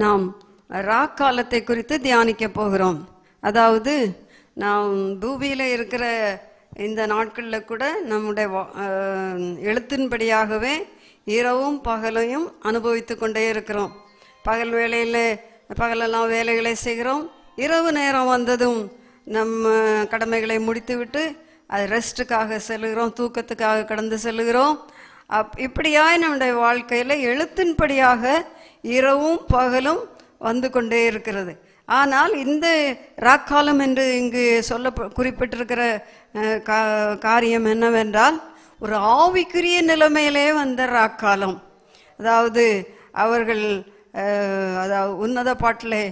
நாம் ராக் காலத்தை குறித்து தியானிக்க போகிறோம் அதாவது நாம் பூமியில் இருக்கிற இந்த நாட்களில் கூட நம்முடைய எழுத்தின்படியாகவே இரவும் பகலையும் அனுபவித்து கொண்டே இருக்கிறோம் பகல் வேலையில் பகலெல்லாம் வேலைகளை செய்கிறோம் இரவு நேரம் வந்ததும் நம்ம கடமைகளை முடித்துவிட்டு அது ரெஸ்ட்டுக்காக செல்கிறோம் தூக்கத்துக்காக கடந்து செல்கிறோம் அப் இப்படியாய் நம்முடைய வாழ்க்கையில் எழுத்தின்படியாக இரவும் பகலும் வந்து கொண்டே இருக்கிறது ஆனால் இந்த ராக்காலம் என்று இங்கு சொல்ல குறிப்பிட்டிருக்கிற கா காரியம் என்னவென்றால் ஒரு ஆவிக்குரிய நிலைமையிலே வந்த ராக்காலம் அதாவது அவர்கள் அதாவது உன்னத பாட்டிலே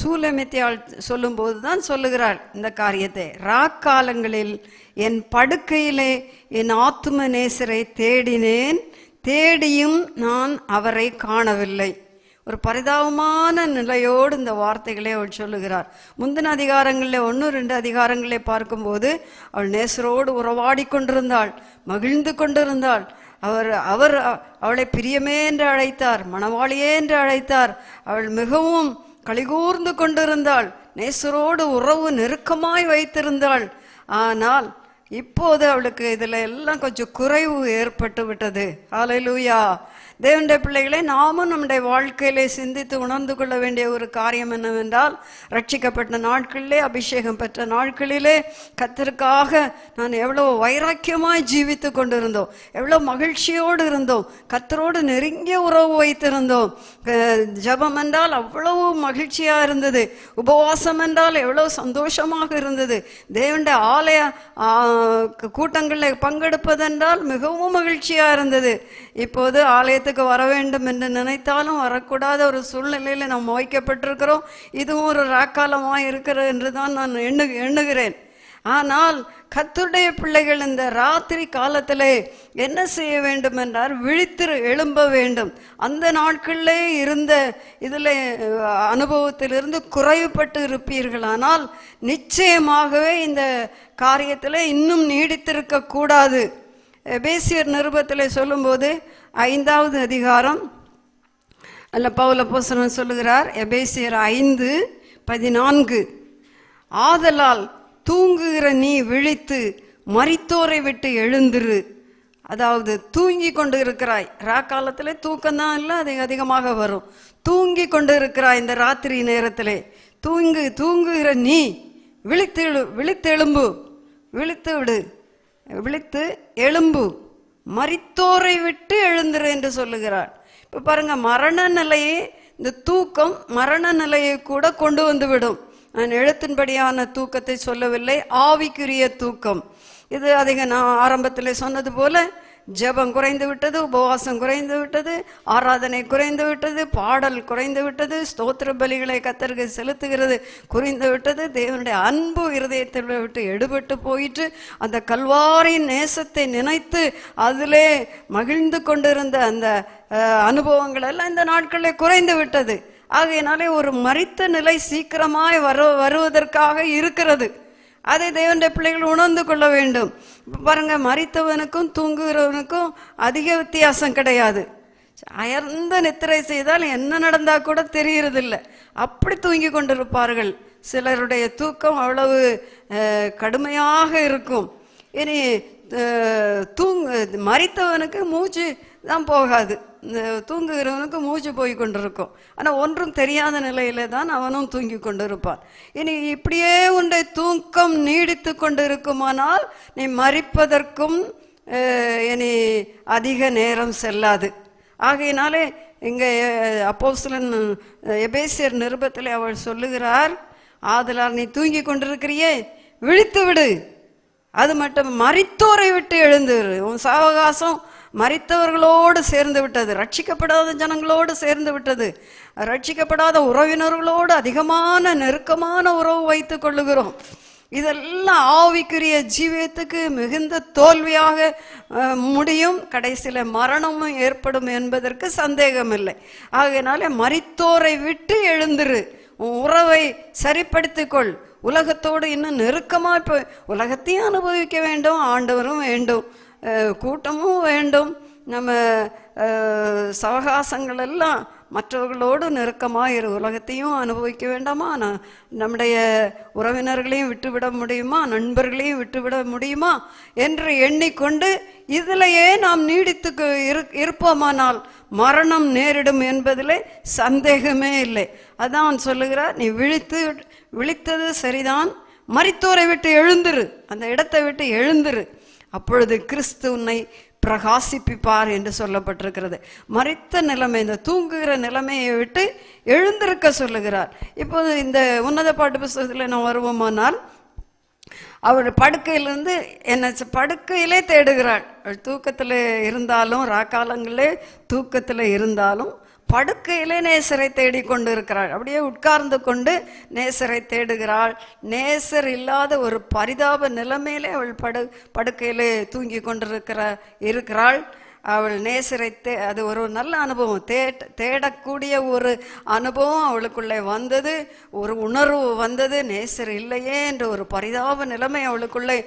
சூலமித்தியாள் சொல்லும்போது தான் சொல்லுகிறாள் இந்த காரியத்தை ராக்காலங்களில் என் படுக்கையிலே என் ஆத்தும நேசரை தேடினேன் தேடியும் நான் அவரை காணவில்லை ஒரு பரிதாபமான நிலையோடு இந்த வார்த்தைகளை அவள் சொல்லுகிறார் முந்தின அதிகாரங்களில் ஒன்று ரெண்டு அதிகாரங்களை பார்க்கும்போது அவள் நேசரோடு உறவாடி கொண்டிருந்தாள் மகிழ்ந்து கொண்டிருந்தாள் அவர் அவர் அவளை பிரியமே என்று அழைத்தார் மணவாளியே என்று அழைத்தார் அவள் மிகவும் கழிகூர்ந்து கொண்டிருந்தாள் நேசரோடு உறவு நெருக்கமாய் வைத்திருந்தாள் ஆனால் இப்போது அவளுக்கு இதில் எல்லாம் கொஞ்சம் குறைவு ஏற்பட்டு விட்டது ஆலையிலூயா தேவனுடைய பிள்ளைகளை நாமும் நம்முடைய வாழ்க்கையிலே சிந்தித்து உணர்ந்து கொள்ள வேண்டிய ஒரு காரியம் என்னவென்றால் ரட்சிக்கப்பட்ட நாட்களிலே அபிஷேகம் பெற்ற நாட்களிலே கத்திற்காக நான் எவ்வளோ வைராக்கியமாய் ஜீவித்து கொண்டிருந்தோம் எவ்வளோ மகிழ்ச்சியோடு இருந்தோம் கத்தரோடு நெருங்கிய உறவு வைத்திருந்தோம் ஜபம் என்றால் அவ்வளவு மகிழ்ச்சியாக இருந்தது உபவாசம் என்றால் எவ்வளோ சந்தோஷமாக இருந்தது தேவனுடைய ஆலய கூட்டங்களில் பங்கெடுப்பதென்றால் மிகவும் மகிழ்ச்சியாக இருந்தது இப்போது ஆலய ஆலயத்துக்கு வர வேண்டும் என்று நினைத்தாலும் வரக்கூடாத ஒரு சூழ்நிலையில் நாம் வைக்கப்பட்டிருக்கிறோம் இதுவும் ஒரு ராக்காலமாக இருக்கிறது என்று தான் நான் எண்ணு எண்ணுகிறேன் ஆனால் கத்துடைய பிள்ளைகள் இந்த ராத்திரி காலத்திலே என்ன செய்ய வேண்டும் என்றால் விழித்திரு எழும்ப வேண்டும் அந்த நாட்களிலே இருந்த இதில் அனுபவத்திலிருந்து குறைவுபட்டு இருப்பீர்கள் ஆனால் நிச்சயமாகவே இந்த காரியத்தில் இன்னும் நீடித்திருக்க கூடாது பேசியர் நிருபத்தில் சொல்லும்போது ஐந்தாவது அதிகாரம் அல்ல பவுல போசனம் சொல்லுகிறார் எபேசியர் ஐந்து பதினான்கு ஆதலால் தூங்குகிற நீ விழித்து மறித்தோரை விட்டு எழுந்துரு அதாவது தூங்கி கொண்டு இருக்கிறாய் ரா காலத்தில் தூக்கம்தான் இல்லை அது அதிகமாக வரும் தூங்கி கொண்டு இருக்கிறாய் இந்த ராத்திரி நேரத்தில் தூங்கு தூங்குகிற நீ விழித்து விழித்து எழும்பு விழித்து விடு விழித்து எழும்பு மறித்தோரை விட்டு எழுந்துரு என்று சொல்லுகிறார் இப்போ பாருங்க மரண நிலையை இந்த தூக்கம் மரண நிலையை கூட கொண்டு வந்துவிடும் நான் எழுத்தின்படியான தூக்கத்தை சொல்லவில்லை ஆவிக்குரிய தூக்கம் இது அதிக நான் ஆரம்பத்தில் சொன்னது போல ஜபம் குறைந்து விட்டது உபவாசம் குறைந்து விட்டது ஆராதனை குறைந்து விட்டது பாடல் குறைந்து விட்டது ஸ்தோத்திர பலிகளை கத்தருக்கு செலுத்துகிறது குறைந்து விட்டது தேவனுடைய அன்பு இருதயத்தில் விட்டு எடுபட்டு போயிட்டு அந்த கல்வாரின் நேசத்தை நினைத்து அதிலே மகிழ்ந்து கொண்டிருந்த அந்த அனுபவங்கள் எல்லாம் இந்த நாட்களில் குறைந்து விட்டது ஆகையினாலே ஒரு மறித்த நிலை சீக்கிரமாய் வரு வருவதற்காக இருக்கிறது அதை தேவன்ற பிள்ளைகள் உணர்ந்து கொள்ள வேண்டும் பாருங்க மறித்தவனுக்கும் தூங்குகிறவனுக்கும் அதிக வித்தியாசம் கிடையாது அயர்ந்த நித்திரை செய்தால் என்ன நடந்தா கூட தெரியறதில்ல அப்படி தூங்கி கொண்டிருப்பார்கள் சிலருடைய தூக்கம் அவ்வளவு கடுமையாக இருக்கும் இனி தூங்கு மறித்தவனுக்கு மூச்சு தான் போகாது இந்த தூங்குகிறவனுக்கு மூச்சு போய் கொண்டிருக்கும் ஆனால் ஒன்றும் தெரியாத நிலையில தான் அவனும் தூங்கி கொண்டிருப்பான் இனி இப்படியே உன்னை தூக்கம் நீடித்து கொண்டிருக்குமானால் நீ மறிப்பதற்கும் இனி அதிக நேரம் செல்லாது ஆகையினாலே இங்கே அப்போசிலன் எபேசியர் நிருபத்தில் அவள் சொல்லுகிறார் ஆதலால் நீ தூங்கி கொண்டிருக்கிறியே விழித்து விடு அது மட்டும் மறித்தோரை விட்டு எழுந்துரு உன் சாவகாசம் மறித்தவர்களோடு சேர்ந்து விட்டது ரட்சிக்கப்படாத ஜனங்களோடு சேர்ந்து விட்டது ரட்சிக்கப்படாத உறவினர்களோடு அதிகமான நெருக்கமான உறவு வைத்து கொள்ளுகிறோம் இதெல்லாம் ஆவிக்குரிய ஜீவியத்துக்கு மிகுந்த தோல்வியாக முடியும் கடைசியில் மரணமும் ஏற்படும் என்பதற்கு சந்தேகமில்லை ஆகையினால மறித்தோரை விட்டு எழுந்துரு உறவை சரிப்படுத்திக்கொள் உலகத்தோடு இன்னும் நெருக்கமாக இப்போ உலகத்தையும் அனுபவிக்க வேண்டும் ஆண்டவரும் வேண்டும் கூட்டமும் வேண்டும் நம்ம சவகாசங்கள் எல்லாம் மற்றவர்களோடு நெருக்கமாக இரு உலகத்தையும் அனுபவிக்க வேண்டாமா நான் நம்முடைய உறவினர்களையும் விட்டுவிட முடியுமா நண்பர்களையும் விட்டுவிட முடியுமா என்று எண்ணிக்கொண்டு இதிலேயே நாம் நீடித்து இரு இருப்போமானால் மரணம் நேரிடும் என்பதில் சந்தேகமே இல்லை அதான் சொல்லுகிறார் நீ விழித்து விழித்தது சரிதான் மறித்தோரை விட்டு எழுந்துரு அந்த இடத்தை விட்டு எழுந்துரு அப்பொழுது கிறிஸ்து உன்னை பிரகாசிப்பிப்பார் என்று சொல்லப்பட்டிருக்கிறது மறித்த நிலைமை இந்த தூங்குகிற நிலைமையை விட்டு எழுந்திருக்க சொல்லுகிறார் இப்போது இந்த உன்னத பாட்டு புஸ்தகத்தில் நான் வருவோமானால் அவர் படுக்கையிலிருந்து என்ன படுக்கையிலே தேடுகிறாள் தூக்கத்தில் இருந்தாலும் ராக்காலங்களே தூக்கத்தில் இருந்தாலும் படுக்கையிலே நேசரை தேடிக்கொண்டு இருக்கிறாள் அப்படியே உட்கார்ந்து கொண்டு நேசரை தேடுகிறாள் நேசர் இல்லாத ஒரு பரிதாப நிலைமையிலே அவள் படு படுக்கையிலே தூங்கி கொண்டிருக்கிற இருக்கிறாள் அவள் நேசரை தே அது ஒரு நல்ல அனுபவம் தே தேடக்கூடிய ஒரு அனுபவம் அவளுக்குள்ளே வந்தது ஒரு உணர்வு வந்தது நேசர் இல்லையே என்ற ஒரு பரிதாப நிலைமை அவளுக்குள்ளே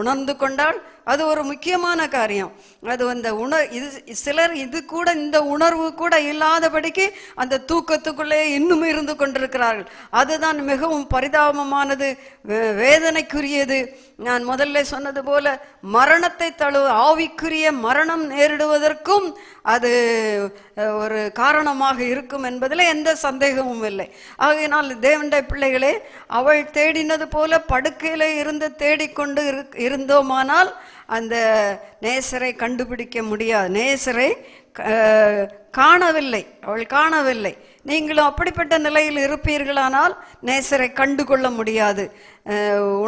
உணர்ந்து கொண்டாள் அது ஒரு முக்கியமான காரியம் அது அந்த உணர் இது சிலர் இது கூட இந்த உணர்வு கூட இல்லாதபடிக்கு அந்த தூக்கத்துக்குள்ளே இன்னும் இருந்து கொண்டிருக்கிறார்கள் அதுதான் மிகவும் பரிதாபமானது வேதனைக்குரியது நான் முதல்ல சொன்னது போல மரணத்தை தழு ஆவிக்குரிய மரணம் நேரிடுவதற்கும் அது ஒரு காரணமாக இருக்கும் என்பதில் எந்த சந்தேகமும் இல்லை ஆகையினால் தேவண்டை பிள்ளைகளே அவள் தேடினது போல படுக்கையில் இருந்து தேடிக்கொண்டு இருந்தோமானால் அந்த நேசரை கண்டுபிடிக்க முடியாது நேசரை காணவில்லை அவள் காணவில்லை நீங்களும் அப்படிப்பட்ட நிலையில் இருப்பீர்களானால் நேசரை கண்டு கொள்ள முடியாது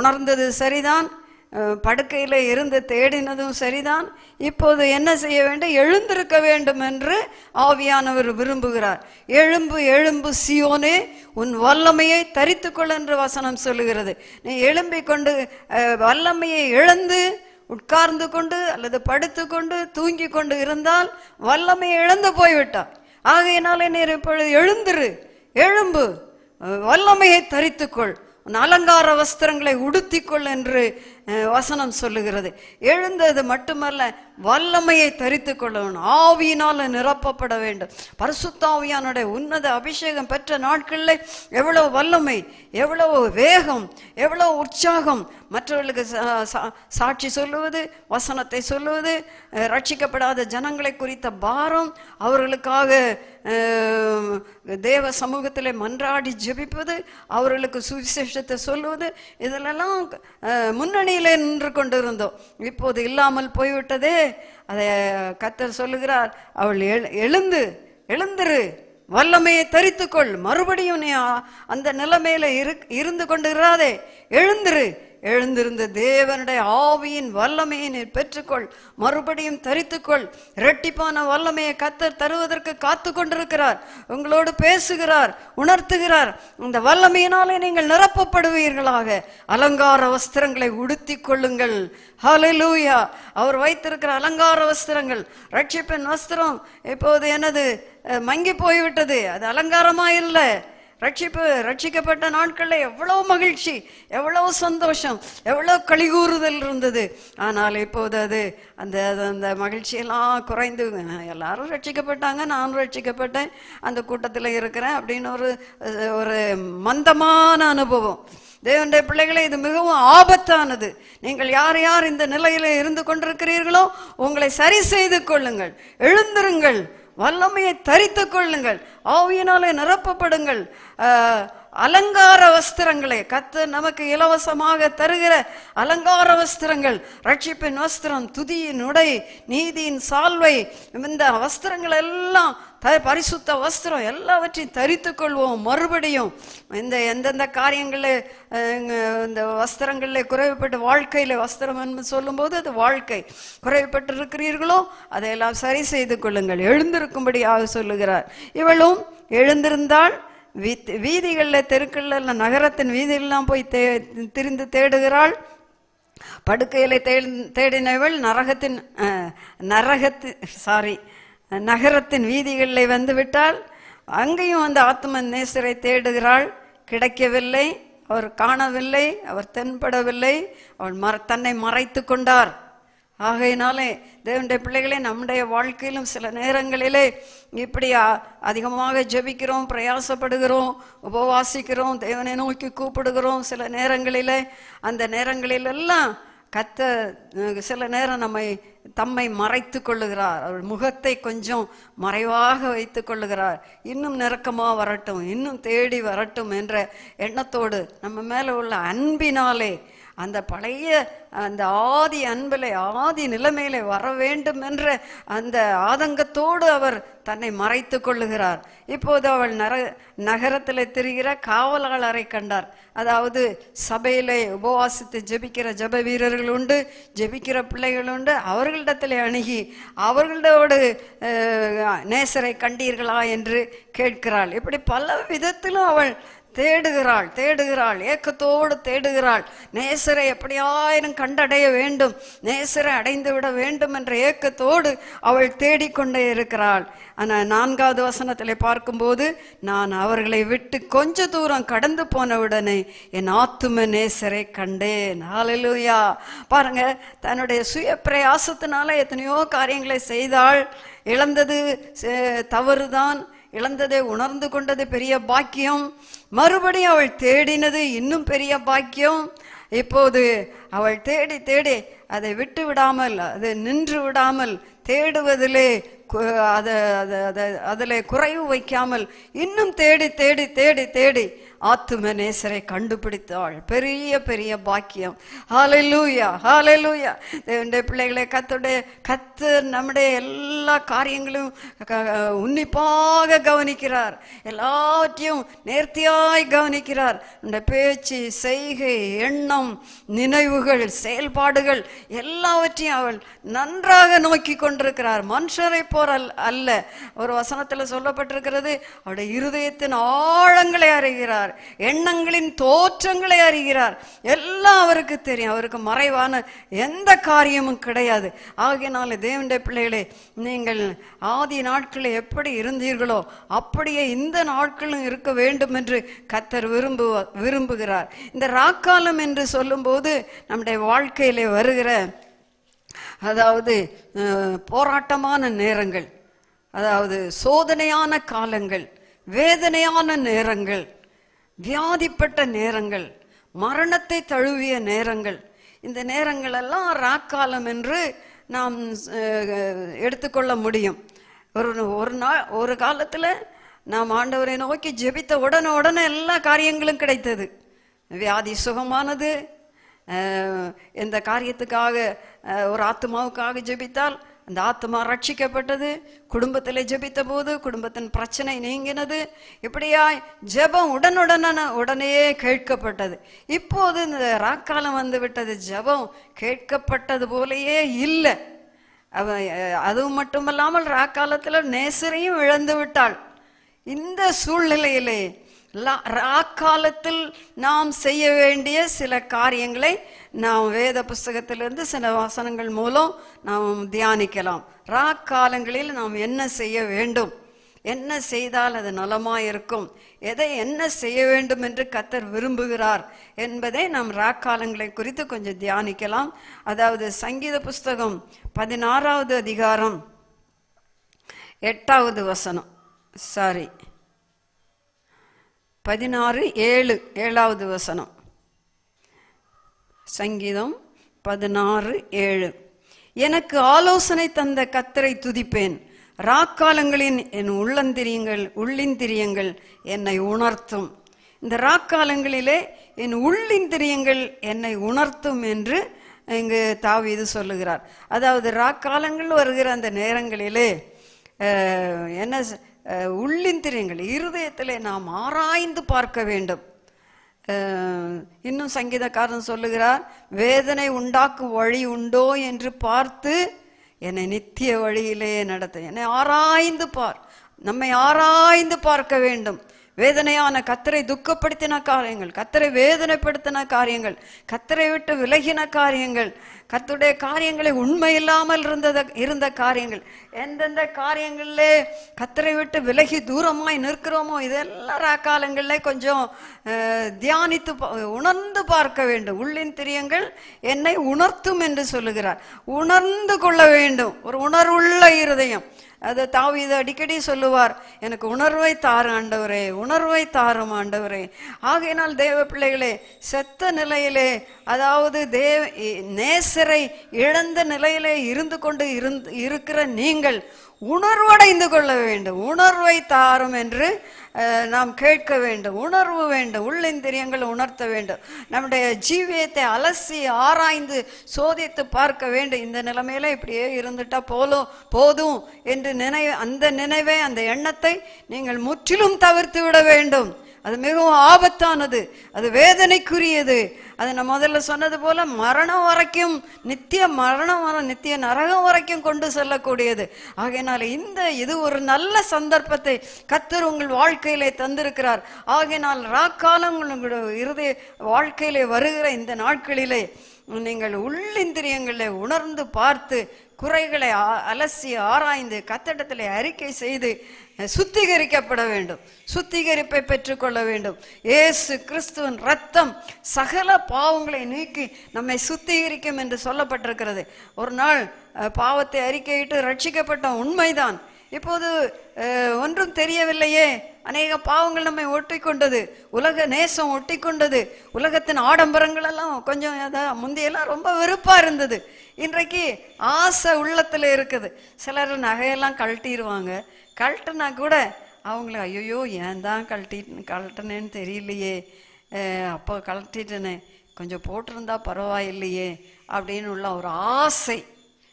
உணர்ந்தது சரிதான் படுக்கையில் இருந்து தேடினதும் சரிதான் இப்போது என்ன செய்ய வேண்டும் எழுந்திருக்க வேண்டும் என்று ஆவியானவர் விரும்புகிறார் எழும்பு எழும்பு சியோனே உன் வல்லமையை தரித்துக்கொள் என்று வசனம் சொல்லுகிறது நீ எழும்பிக் கொண்டு வல்லமையை இழந்து உட்கார்ந்து கொண்டு அல்லது படுத்துக்கொண்டு தூங்கி கொண்டு இருந்தால் வல்லமை இழந்து போய்விட்டார் ஆகையினால நீர் இப்பொழுது எழுந்துரு எழும்பு வல்லமையை தரித்துக்கொள் அலங்கார வஸ்திரங்களை உடுத்திக்கொள் என்று வசனம் சொல்லுகிறது எழுந்தது மட்டுமல்ல வல்லமையை தரித்து கொள்ளணும் ஆவியினால் நிரப்பப்பட வேண்டும் பரிசுத்தாவியானுடைய உன்னத அபிஷேகம் பெற்ற நாட்களில் எவ்வளோ வல்லமை எவ்வளவு வேகம் எவ்வளோ உற்சாகம் மற்றவர்களுக்கு சாட்சி சொல்லுவது வசனத்தை சொல்லுவது ரட்சிக்கப்படாத ஜனங்களை குறித்த பாரம் அவர்களுக்காக தேவ சமூகத்தில் மன்றாடி ஜெபிப்பது அவர்களுக்கு சுவிசேஷத்தை சொல்லுவது இதிலெல்லாம் முன்னணி கரையிலே நின்று கொண்டிருந்தோம் இப்போது இல்லாமல் போய்விட்டதே அதை கத்தர் சொல்லுகிறார் அவள் எழுந்து எழுந்துரு வல்லமையை தரித்துக்கொள் மறுபடியும் நீ அந்த நிலைமையில இரு இருந்து கொண்டு இராதே எழுந்துரு எழுந்திருந்த தேவனுடைய ஆவியின் வல்லமையை நீர் பெற்றுக்கொள் மறுபடியும் தரித்துக்கொள் இரட்டிப்பான வல்லமையை கத்தர் தருவதற்கு காத்து கொண்டிருக்கிறார் உங்களோடு பேசுகிறார் உணர்த்துகிறார் இந்த வல்லமையினாலே நீங்கள் நிரப்பப்படுவீர்களாக அலங்கார வஸ்திரங்களை உடுத்தி கொள்ளுங்கள் ஹலலூயா அவர் வைத்திருக்கிற அலங்கார வஸ்திரங்கள் ரட்சிப்பின் வஸ்திரம் இப்போது என்னது மங்கி போய்விட்டது அது அலங்காரமாக இல்லை ரட்சிப்பு ரட்சிக்கப்பட்ட நாட்களில் எவ்வளோ மகிழ்ச்சி எவ்வளோ சந்தோஷம் எவ்வளோ கழிகூறுதல் இருந்தது ஆனால் இப்போது அது அந்த அந்த மகிழ்ச்சியெல்லாம் குறைந்து எல்லாரும் ரட்சிக்கப்பட்டாங்க நானும் ரட்சிக்கப்பட்டேன் அந்த கூட்டத்தில் இருக்கிறேன் அப்படின்னு ஒரு ஒரு மந்தமான அனுபவம் தேவனுடைய பிள்ளைகளை இது மிகவும் ஆபத்தானது நீங்கள் யார் யார் இந்த நிலையில் இருந்து கொண்டிருக்கிறீர்களோ உங்களை சரி செய்து கொள்ளுங்கள் எழுந்திருங்கள் வல்லமையை தரித்து கொள்ளுங்கள் ஆவியினாலே நிரப்பப்படுங்கள் அலங்கார வஸ்திரங்களை கத்து நமக்கு இலவசமாக தருகிற அலங்கார வஸ்திரங்கள் ரட்சிப்பின் வஸ்திரம் துதியின் உடை நீதியின் சால்வை இந்த வஸ்திரங்கள் எல்லாம் த பரிசுத்த வஸ்திரம் எல்லாவற்றையும் தரித்து கொள்வோம் மறுபடியும் இந்த எந்தெந்த காரியங்களில் இந்த வஸ்திரங்களில் குறைவுபட்டு வாழ்க்கையில் வஸ்திரம் என்று சொல்லும்போது அது வாழ்க்கை குறைவுபட்டு இருக்கிறீர்களோ அதையெல்லாம் சரி செய்து கொள்ளுங்கள் எழுந்திருக்கும்படியாக சொல்லுகிறார் இவளும் எழுந்திருந்தால் வித் வீதிகளில் தெருக்களில் நகரத்தின் வீதியெல்லாம் போய் தே திரிந்து தேடுகிறாள் படுக்கையில தே தேடினவள் நரகத்தின் நரகத்து சாரி நகரத்தின் வீதிகளில் வந்துவிட்டால் அங்கேயும் அந்த ஆத்ம நேசரை தேடுகிறாள் கிடைக்கவில்லை அவர் காணவில்லை அவர் தென்படவில்லை அவள் மற தன்னை மறைத்து கொண்டார் ஆகையினாலே தேவனுடைய பிள்ளைகளே நம்முடைய வாழ்க்கையிலும் சில நேரங்களிலே இப்படி அதிகமாக ஜபிக்கிறோம் பிரயாசப்படுகிறோம் உபவாசிக்கிறோம் தேவனை நோக்கி கூப்பிடுகிறோம் சில நேரங்களிலே அந்த நேரங்களிலெல்லாம் கத்த சில நேரம் நம்மை தம்மை மறைத்து கொள்ளுகிறார் அவர் முகத்தை கொஞ்சம் மறைவாக வைத்து கொள்ளுகிறார் இன்னும் நெருக்கமாக வரட்டும் இன்னும் தேடி வரட்டும் என்ற எண்ணத்தோடு நம்ம மேலே உள்ள அன்பினாலே அந்த பழைய அந்த ஆதி அன்பில் ஆதி நிலைமையில வர வேண்டும் என்ற அந்த ஆதங்கத்தோடு அவர் தன்னை மறைத்து கொள்ளுகிறார் இப்போது அவள் நர நகரத்தில் திரிகிற காவலாளரை கண்டார் அதாவது சபையில் உபவாசித்து ஜெபிக்கிற ஜப வீரர்கள் உண்டு ஜெபிக்கிற பிள்ளைகள் உண்டு அவர்களிடத்தில் அணுகி அவர்களோடு நேசரை கண்டீர்களா என்று கேட்கிறாள் இப்படி பல விதத்திலும் அவள் தேடுகிறாள் தேடுகிறாள் ஏக்கத்தோடு தேடுகிறாள் நேசரை எப்படியாயிரம் கண்டடைய வேண்டும் நேசரை அடைந்து விட வேண்டும் என்ற ஏக்கத்தோடு அவள் தேடிக்கொண்டே இருக்கிறாள் ஆனால் நான்காவது வசனத்தில் பார்க்கும்போது நான் அவர்களை விட்டு கொஞ்ச தூரம் கடந்து போன உடனே என் ஆத்தும நேசரை கண்டேன் ஆலலூயா பாருங்க தன்னுடைய சுய பிரயாசத்தினால எத்தனையோ காரியங்களை செய்தாள் இழந்தது தவறுதான் இழந்ததை உணர்ந்து கொண்டது பெரிய பாக்கியம் மறுபடியும் அவள் தேடினது இன்னும் பெரிய பாக்கியம் இப்போது அவள் தேடி தேடி அதை விட்டு விடாமல் அதை நின்று விடாமல் தேடுவதிலே அதை அதில் குறைவு வைக்காமல் இன்னும் தேடி தேடி தேடி தேடி ஆத்தும நேசரை கண்டுபிடித்தாள் பெரிய பெரிய பாக்கியம் ஹாலலூயா ஹாலலூயா தேவனுடைய பிள்ளைகளை கத்துடைய கத்து நம்முடைய எல்லா காரியங்களும் உன்னிப்பாக கவனிக்கிறார் எல்லாவற்றையும் நேர்த்தியாய் கவனிக்கிறார் இந்த பேச்சு செய்கை எண்ணம் நினைவுகள் செயல்பாடுகள் எல்லாவற்றையும் அவள் நன்றாக நோக்கி கொண்டிருக்கிறார் மனுஷரை போல் அல்ல ஒரு வசனத்தில் சொல்லப்பட்டிருக்கிறது அவருடைய இருதயத்தின் ஆழங்களை அறிகிறார் அறிகிறார் எண்ணங்களின் தோற்றங்களை அறிகிறார் எல்லாம் அவருக்கு தெரியும் அவருக்கு மறைவான எந்த காரியமும் கிடையாது ஆகையினால தேவனுடைய பிள்ளைகளே நீங்கள் ஆதி நாட்களில் எப்படி இருந்தீர்களோ அப்படியே இந்த நாட்களும் இருக்க வேண்டும் என்று கத்தர் விரும்பு விரும்புகிறார் இந்த ராக்காலம் என்று சொல்லும்போது நம்முடைய வாழ்க்கையிலே வருகிற அதாவது போராட்டமான நேரங்கள் அதாவது சோதனையான காலங்கள் வேதனையான நேரங்கள் வியாதிப்பட்ட நேரங்கள் மரணத்தை தழுவிய நேரங்கள் இந்த நேரங்களெல்லாம் ராக்காலம் என்று நாம் எடுத்துக்கொள்ள முடியும் ஒரு ஒரு நாள் ஒரு காலத்தில் நாம் ஆண்டவரை நோக்கி ஜெபித்த உடனே உடனே எல்லா காரியங்களும் கிடைத்தது வியாதி சுகமானது எந்த காரியத்துக்காக ஒரு ஆத்மாவுக்காக ஜெபித்தால் அந்த ஆத்மா ரட்சிக்கப்பட்டது குடும்பத்தில் ஜபித்த போது குடும்பத்தின் பிரச்சனை நீங்கினது இப்படியா ஜபம் உடனுடன உடனே கேட்கப்பட்டது இப்போது இந்த ராக்காலம் வந்து விட்டது ஜபம் கேட்கப்பட்டது போலேயே இல்லை அவ அதுவும் மட்டுமல்லாமல் ராக்காலத்தில் நேசரையும் இழந்து விட்டாள் இந்த சூழ்நிலையிலே காலத்தில் நாம் செய்ய வேண்டிய சில காரியங்களை நாம் வேத புஸ்தகத்திலிருந்து சில வாசனங்கள் மூலம் நாம் தியானிக்கலாம் ராக்காலங்களில் நாம் என்ன செய்ய வேண்டும் என்ன செய்தால் அது நலமாயிருக்கும் எதை என்ன செய்ய வேண்டும் என்று கத்தர் விரும்புகிறார் என்பதை நாம் ராக்காலங்களை குறித்து கொஞ்சம் தியானிக்கலாம் அதாவது சங்கீத புஸ்தகம் பதினாறாவது அதிகாரம் எட்டாவது வசனம் சாரி பதினாறு ஏழு ஏழாவது வசனம் சங்கீதம் பதினாறு ஏழு எனக்கு ஆலோசனை தந்த கத்தரை துதிப்பேன் ராக்காலங்களின் என் உள்ளந்திரியங்கள் உள்ளிந்திரியங்கள் என்னை உணர்த்தும் இந்த ராக்காலங்களிலே என் உள்ளிந்திரியங்கள் என்னை உணர்த்தும் என்று இங்கு தாவி இது சொல்லுகிறார் அதாவது ராக்காலங்கள் வருகிற அந்த நேரங்களிலே என்ன உள்ளிந்திரியங்கள் இருதயத்தில் நாம் ஆராய்ந்து பார்க்க வேண்டும் இன்னும் சங்கீதக்காரன் சொல்லுகிறார் வேதனை உண்டாக்கும் வழி உண்டோ என்று பார்த்து என்னை நித்திய வழியிலே நடத்த என்னை ஆராய்ந்து பார் நம்மை ஆராய்ந்து பார்க்க வேண்டும் வேதனையான கத்தரை துக்கப்படுத்தின காரியங்கள் கத்தரை வேதனைப்படுத்தின காரியங்கள் கத்தரை விட்டு விலகின காரியங்கள் கத்துடைய காரியங்களை உண்மையில்லாமல் இருந்தத இருந்த காரியங்கள் எந்தெந்த காரியங்களில் கத்தரை விட்டு விலகி தூரமாய் நிற்கிறோமோ இதெல்லாம் காலங்களில் கொஞ்சம் தியானித்து உணர்ந்து பார்க்க வேண்டும் உள்ளின் திரியங்கள் என்னை உணர்த்தும் என்று சொல்லுகிறார் உணர்ந்து கொள்ள வேண்டும் ஒரு உணர்வுள்ள இருதயம் அதை தாவீது அடிக்கடி சொல்லுவார் எனக்கு உணர்வை தார ஆண்டவரே உணர்வை தாரும் ஆண்டவரே ஆகையினால் தேவ பிள்ளைகளே செத்த நிலையிலே அதாவது தேவ நேசரை இழந்த நிலையிலே இருந்து கொண்டு இருந்து இருக்கிற நீங்கள் உணர்வடைந்து கொள்ள வேண்டும் உணர்வை தாரும் என்று நாம் கேட்க வேண்டும் உணர்வு வேண்டும் உள்ளிந்திரியங்களை உணர்த்த வேண்டும் நம்முடைய ஜீவியத்தை அலசி ஆராய்ந்து சோதித்து பார்க்க வேண்டும் இந்த நிலைமையில இப்படியே இருந்துட்டா போலும் போதும் என்று நினை அந்த நினைவை அந்த எண்ணத்தை நீங்கள் முற்றிலும் தவிர்த்து விட வேண்டும் அது மிகவும் ஆபத்தானது அது வேதனைக்குரியது அது நான் முதல்ல சொன்னது போல மரணம் வரைக்கும் நித்திய மரணம் வர நித்திய நரகம் வரைக்கும் கொண்டு செல்லக்கூடியது ஆகையினால இந்த இது ஒரு நல்ல சந்தர்ப்பத்தை கத்தர் உங்கள் வாழ்க்கையிலே தந்திருக்கிறார் ஆகையினால் ராக்காலம் உங்களுடைய இருதய வாழ்க்கையிலே வருகிற இந்த நாட்களிலே நீங்கள் உள்ளிந்திரியங்களை உணர்ந்து பார்த்து குறைகளை அலசி ஆராய்ந்து கத்தடத்தில் அறிக்கை செய்து சுத்திகரிக்கப்பட வேண்டும் சுத்திகரிப்பை பெற்றுக்கொள்ள வேண்டும் ஏசு கிறிஸ்துவின் ரத்தம் சகல பாவங்களை நீக்கி நம்மை சுத்திகரிக்கும் என்று சொல்லப்பட்டிருக்கிறது ஒரு நாள் பாவத்தை அறிக்கையிட்டு ரட்சிக்கப்பட்ட உண்மைதான் இப்போது ஒன்றும் தெரியவில்லையே அநேக பாவங்கள் நம்மை ஒட்டி கொண்டது உலக நேசம் ஒட்டி கொண்டது உலகத்தின் ஆடம்பரங்கள் எல்லாம் கொஞ்சம் அதான் முந்தையெல்லாம் ரொம்ப வெறுப்பாக இருந்தது இன்றைக்கு ஆசை உள்ளத்தில் இருக்குது சிலர் நகையெல்லாம் கழட்டிடுவாங்க கழட்டினா கூட அவங்கள ஐயோ ஏன் தான் கழட்டி கழட்டினேன்னு தெரியலையே அப்போ கழட்டிட்டனே கொஞ்சம் போட்டிருந்தா பரவாயில்லையே அப்படின்னு உள்ள ஒரு ஆசை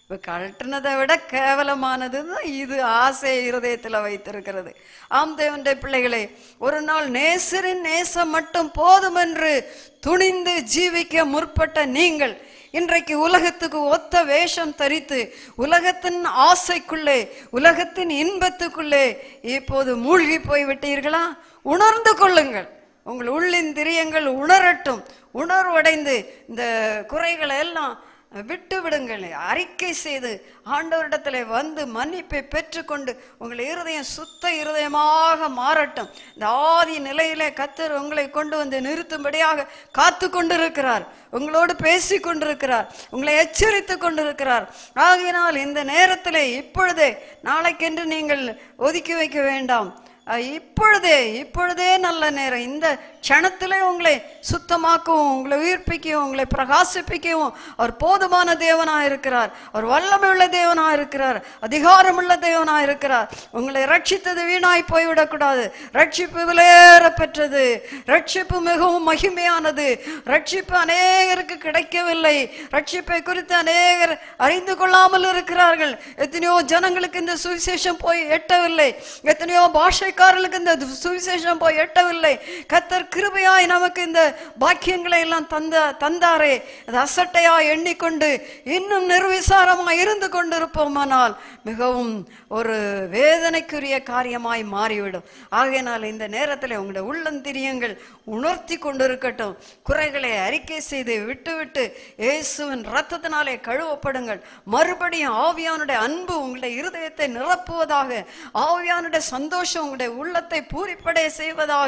இப்போ கழட்டினதை விட கேவலமானதுன்னு இது ஆசை இருதயத்தில் வைத்திருக்கிறது ஆம் தேவனுடைய பிள்ளைகளே ஒரு நாள் நேசரின் நேசம் மட்டும் போதும் என்று துணிந்து ஜீவிக்க முற்பட்ட நீங்கள் இன்றைக்கு உலகத்துக்கு ஒத்த வேஷம் தரித்து உலகத்தின் ஆசைக்குள்ளே உலகத்தின் இன்பத்துக்குள்ளே இப்போது மூழ்கி போய்விட்டீர்களா உணர்ந்து கொள்ளுங்கள் உங்கள் உள்ளின் திரியங்கள் உணரட்டும் உணர்வடைந்து இந்த குறைகளை எல்லாம் விட்டு விடுங்கள் அறிக்கை செய்து ஆண்டவரிடத்தில் வந்து மன்னிப்பை பெற்றுக்கொண்டு உங்கள் இருதயம் சுத்த இருதயமாக மாறட்டும் இந்த ஆதி நிலையிலே கத்தர் உங்களை கொண்டு வந்து நிறுத்தும்படியாக காத்து கொண்டிருக்கிறார் உங்களோடு பேசி கொண்டிருக்கிறார் உங்களை எச்சரித்து கொண்டிருக்கிறார் ஆகையினால் இந்த நேரத்தில் இப்பொழுதே நாளைக்கென்று நீங்கள் ஒதுக்கி வைக்க வேண்டாம் இப்பொழுதே இப்பொழுதே நல்ல நேரம் இந்த க்ஷணத்தில் உங்களை சுத்தமாக்கவும் உங்களை உயிர்ப்பிக்கவும் உங்களை பிரகாசிப்பிக்கவும் அவர் போதுமான தேவனாக இருக்கிறார் அவர் உள்ள தேவனாக இருக்கிறார் அதிகாரமுள்ள தேவனாக இருக்கிறார் உங்களை ரட்சித்தது வீணாய் போய்விடக்கூடாது ரட்சிப்பு விலையேற பெற்றது ரட்சிப்பு மிகவும் மகிமையானது ரட்சிப்பு அநேகருக்கு கிடைக்கவில்லை ரட்சிப்பை குறித்து அநேகர் அறிந்து கொள்ளாமல் இருக்கிறார்கள் எத்தனையோ ஜனங்களுக்கு இந்த சுவிசேஷம் போய் எட்டவில்லை எத்தனையோ பாஷைக்காரர்களுக்கு இந்த சுவிசேஷம் போய் எட்டவில்லை கத்தர் கிருபையாய் நமக்கு இந்த பாக்கியங்களை எல்லாம் தந்த தந்தாரே அது அசட்டையா எண்ணிக்கொண்டு இன்னும் நிர்விசாரமாக இருந்து கொண்டிருப்போமானால் மிகவும் ஒரு வேதனைக்குரிய காரியமாய் மாறிவிடும் ஆகையினால் இந்த நேரத்தில் உங்களுடைய உள்ளந்திரியுங்கள் உணர்த்தி கொண்டிருக்கட்டும் குறைகளை அறிக்கை செய்து விட்டுவிட்டு இயேசுவின் ரத்தத்தினாலே கழுவப்படுங்கள் மறுபடியும் ஆவியானுடைய அன்பு உங்களுடைய இருதயத்தை நிரப்புவதாக ஆவியானுடைய சந்தோஷம் உங்களுடைய உள்ளத்தை பூரிப்படைய செய்வதாக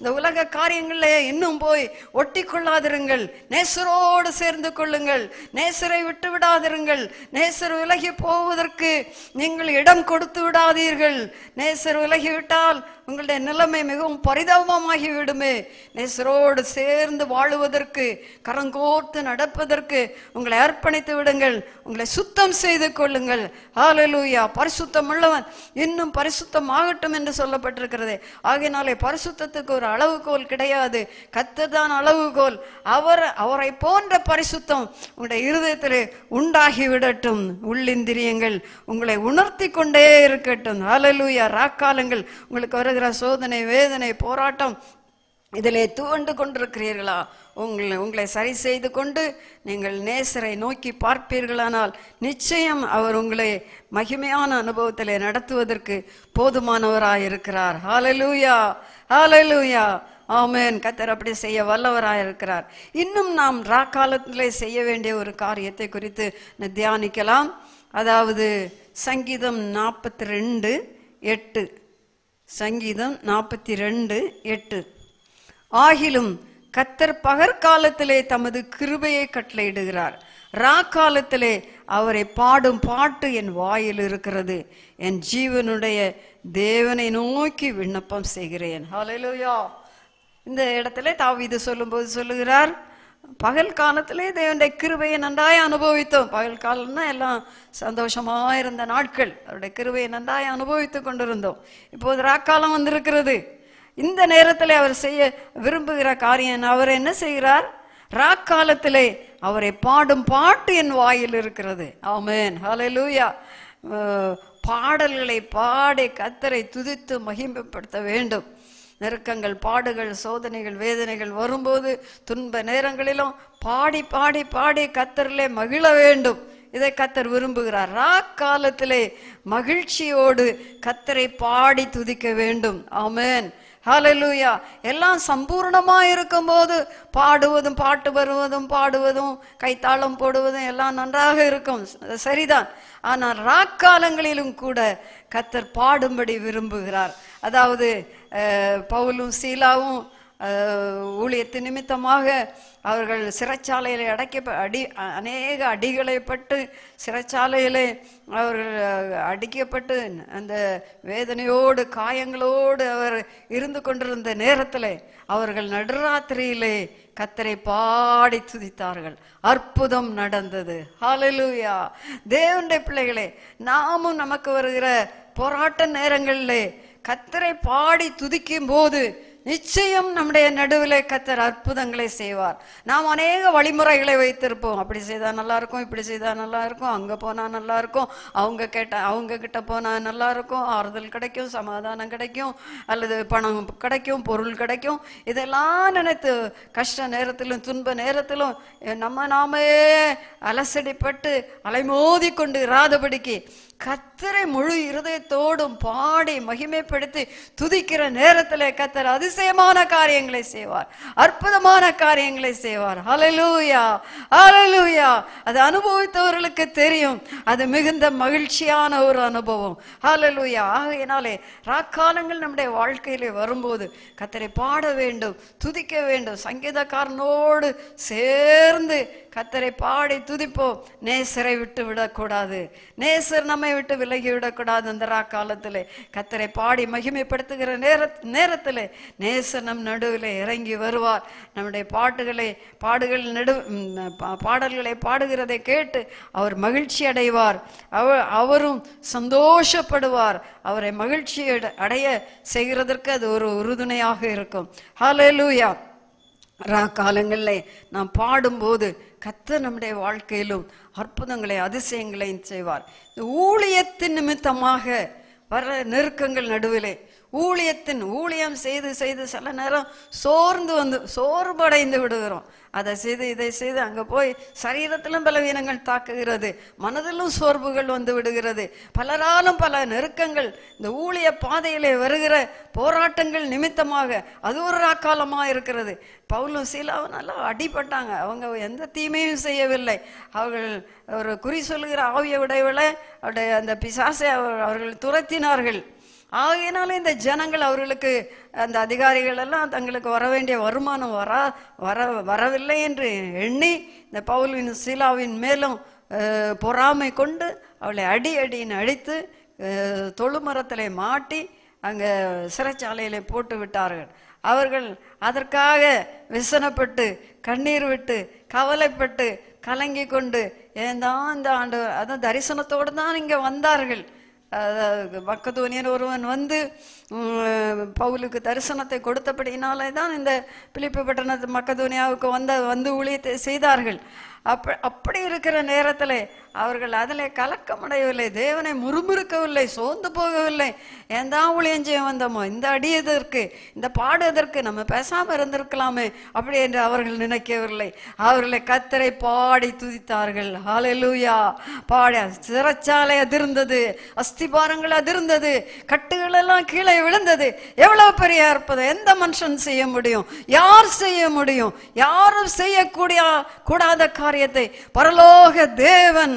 இந்த உலக காரியங்களில் இன்னும் போய் ஒட்டி கொள்ளாதிருங்கள் நேசரோடு சேர்ந்து கொள்ளுங்கள் நேசரை விட்டு விடாதிருங்கள் நேசர் விலகி போவதற்கு நீங்கள் இடம் கொடுத்து விடாதீர்கள் நேசர் விலகிவிட்டால் உங்களுடைய நிலைமை மிகவும் பரிதாபமாகி விடுமே நேசரோடு சேர்ந்து வாழுவதற்கு கரங்கோர்த்து நடப்பதற்கு உங்களை அர்ப்பணித்து விடுங்கள் உங்களை சுத்தம் செய்து கொள்ளுங்கள் ஆலலூயா பரிசுத்தம் உள்ளவன் இன்னும் பரிசுத்தம் ஆகட்டும் என்று சொல்லப்பட்டிருக்கிறது ஆகையினாலே பரிசுத்தத்துக்கு ஒரு அளவுகோல் கிடையாது கத்துதான் அளவுகோல் அவர் அவரை போன்ற பரிசுத்தம் உங்களுடைய இருதயத்தில் உண்டாகி விடட்டும் உள்ளிந்திரியங்கள் உங்களை உணர்த்தி கொண்டே இருக்கட்டும் ஆலலூயா ராக்காலங்கள் உங்களுக்கு வர வருகிற சோதனை வேதனை போராட்டம் இதிலே துவண்டு கொண்டிருக்கிறீர்களா உங்களை உங்களை சரி செய்து கொண்டு நீங்கள் நேசரை நோக்கி பார்ப்பீர்களானால் நிச்சயம் அவர் உங்களை மகிமையான அனுபவத்தில் நடத்துவதற்கு போதுமானவராக இருக்கிறார் ஹாலலூயா ஹாலலூயா ஆமேன் கத்தர் அப்படி செய்ய வல்லவராயிருக்கிறார் இருக்கிறார் இன்னும் நாம் காலத்திலே செய்ய வேண்டிய ஒரு காரியத்தை குறித்து தியானிக்கலாம் அதாவது சங்கீதம் நாற்பத்தி ரெண்டு எட்டு சங்கீதம் நாற்பத்தி ரெண்டு எட்டு ஆகிலும் கத்தர் பகற்காலத்திலே தமது கிருபையை கட்டளையிடுகிறார் காலத்திலே அவரை பாடும் பாட்டு என் வாயில் இருக்கிறது என் ஜீவனுடைய தேவனை நோக்கி விண்ணப்பம் செய்கிறேன் ஹலோ இந்த இடத்துல தாவி இது சொல்லும்போது சொல்லுகிறார் பகல் காலத்திலே தேவனுடைய கிருபையை நன்றாய் அனுபவித்தோம் பகல் காலம்னா எல்லாம் சந்தோஷமா இருந்த நாட்கள் அவருடைய கிருபையை நன்றாய் அனுபவித்து கொண்டிருந்தோம் இப்போது ராக்காலம் வந்திருக்கிறது இந்த நேரத்தில் அவர் செய்ய விரும்புகிற காரியம் அவர் என்ன செய்கிறார் ராக்காலத்திலே அவரை பாடும் பாட்டு என் வாயில் இருக்கிறது ஆமேன் ஹலலூயா பாடல்களை பாடி கத்தரை துதித்து மகிமைப்படுத்த வேண்டும் நெருக்கங்கள் பாடுகள் சோதனைகள் வேதனைகள் வரும்போது துன்ப நேரங்களிலும் பாடி பாடி பாடி கத்தரிலே மகிழ வேண்டும் இதை கத்தர் விரும்புகிறார் ராக் காலத்திலே மகிழ்ச்சியோடு கத்தரை பாடி துதிக்க வேண்டும் ஆமேன் ஹலலூயா எல்லாம் சம்பூர்ணமாக இருக்கும்போது பாடுவதும் பாட்டு வருவதும் பாடுவதும் கைத்தாளம் போடுவதும் எல்லாம் நன்றாக இருக்கும் சரிதான் ஆனால் ராக் காலங்களிலும் கூட கத்தர் பாடும்படி விரும்புகிறார் அதாவது பவுலும் சீலாவும் ஊழியத்து நிமித்தமாக அவர்கள் சிறைச்சாலையில் அடைக்க அடி அநேக அடிகளை பட்டு சிறைச்சாலையிலே அவர்கள் அடிக்கப்பட்டு அந்த வேதனையோடு காயங்களோடு அவர் இருந்து கொண்டிருந்த நேரத்தில் அவர்கள் நடுராத்திரியிலே கத்தரை பாடி துதித்தார்கள் அற்புதம் நடந்தது ஹாலலூயா தேவண்டை பிள்ளைகளே நாமும் நமக்கு வருகிற போராட்ட நேரங்களிலே கத்தரை பாடி துதிக்கும் போது நிச்சயம் நம்முடைய நடுவில் கத்தர் அற்புதங்களை செய்வார் நாம் அநேக வழிமுறைகளை வைத்திருப்போம் அப்படி செய்தால் நல்லா இருக்கும் இப்படி செய்தால் நல்லா இருக்கும் அங்கே போனால் நல்லா இருக்கும் அவங்க கேட்ட அவங்க கிட்ட போனால் நல்லா இருக்கும் ஆறுதல் கிடைக்கும் சமாதானம் கிடைக்கும் அல்லது பணம் கிடைக்கும் பொருள் கிடைக்கும் இதெல்லாம் நினைத்து கஷ்ட நேரத்திலும் துன்ப நேரத்திலும் நம்ம நாமே அலசடிப்பட்டு அலைமோதி கொண்டு இராதபடிக்கு கத்தரை முழு இருதயத்தோடும் பாடி மகிமைப்படுத்தி துதிக்கிற நேரத்தில் கத்தர் அதிசயமான காரியங்களை செய்வார் அற்புதமான காரியங்களை செய்வார் அலலூயா அலலூயா அது அனுபவித்தவர்களுக்கு தெரியும் அது மிகுந்த மகிழ்ச்சியான ஒரு அனுபவம் அலலூயா ஆகையினாலே ராக்காலங்கள் நம்முடைய வாழ்க்கையிலே வரும்போது கத்தரை பாட வேண்டும் துதிக்க வேண்டும் சங்கீதக்காரனோடு சேர்ந்து கத்தரை பாடி துதிப்போம் நேசரை விட்டு விடக்கூடாது நேசர் நம்மை விட்டு விலகி விடக்கூடாது அந்த ரா காலத்தில் கத்தரை பாடி மகிமைப்படுத்துகிற நேர நேரத்தில் நேசர் நம் நடுவில் இறங்கி வருவார் நம்முடைய பாட்டுகளை பாடுகள் நடு பாடல்களை பாடுகிறதை கேட்டு அவர் மகிழ்ச்சி அடைவார் அவர் அவரும் சந்தோஷப்படுவார் அவரை மகிழ்ச்சி அடைய செய்கிறதற்கு அது ஒரு உறுதுணையாக இருக்கும் ஹலே லூயா ரா காலங்களில் நாம் பாடும்போது கத்த நம்முடைய வாழ்க்கையிலும் அற்புதங்களை அதிசயங்களையும் செய்வார் ஊழியத்தின் நிமித்தமாக வர நெருக்கங்கள் நடுவிலே ஊழியத்தின் ஊழியம் செய்து செய்து சில நேரம் சோர்ந்து வந்து சோர்வடைந்து விடுகிறோம் அதை செய்து இதை செய்து அங்கே போய் சரீரத்திலும் பலவீனங்கள் தாக்குகிறது மனதிலும் சோர்வுகள் வந்து விடுகிறது பலராலும் பல நெருக்கங்கள் இந்த ஊழிய பாதையிலே வருகிற போராட்டங்கள் நிமித்தமாக அது ஒரு ராக்காலமாக இருக்கிறது பவுலும் சீலாவும் நல்லா அடிபட்டாங்க அவங்க எந்த தீமையும் செய்யவில்லை அவர்கள் ஒரு குறி சொல்கிற ஆவிய விடைவில் அவருடைய அந்த பிசாசை அவர்கள் துரத்தினார்கள் ஆகையினால இந்த ஜனங்கள் அவர்களுக்கு அந்த அதிகாரிகள் எல்லாம் தங்களுக்கு வர வேண்டிய வருமானம் வரா வர வரவில்லை என்று எண்ணி இந்த பவுலின் சீலாவின் மேலும் பொறாமை கொண்டு அவளை அடி அடின்னு அடித்து தொழுமரத்தில் மாட்டி அங்கே சிறைச்சாலையில் போட்டு விட்டார்கள் அவர்கள் அதற்காக விசனப்பட்டு கண்ணீர் விட்டு கவலைப்பட்டு கலங்கி கொண்டு ஏன் தான் இந்த ஆண்டு அதான் தரிசனத்தோடு தான் இங்கே வந்தார்கள் மக்கதோனியர் ஒருவன் வந்து பவுலுக்கு தரிசனத்தை கொடுத்தபடினாலே தான் இந்த பிலிப்பு பட்டணத்து மக்கதோனியாவுக்கு வந்த வந்து ஊழியத்தை செய்தார்கள் அப்ப அப்படி இருக்கிற நேரத்தில் அவர்கள் அதில் கலக்கமடையவில்லை தேவனை முறுமுறுக்கவில்லை சோர்ந்து போகவில்லை ஏன் தான் ஊழியம் செய்ய வந்தோமோ இந்த அடி எதற்கு இந்த பாடு எதற்கு நம்ம பேசாமல் இருந்திருக்கலாமே அப்படி என்று அவர்கள் நினைக்கவில்லை அவர்களை கத்தரை பாடி துதித்தார்கள் ஹாலலூயா பாடி சிறச்சாலை அதிர்ந்தது அஸ்திபாரங்கள் அதிர்ந்தது கட்டுகள் எல்லாம் கீழே விழுந்தது எவ்வளவு பெரிய அற்புதம் எந்த மனுஷன் செய்ய முடியும் யார் செய்ய முடியும் யாரும் செய்யக்கூடிய கூடாத காரியத்தை பரலோக தேவன்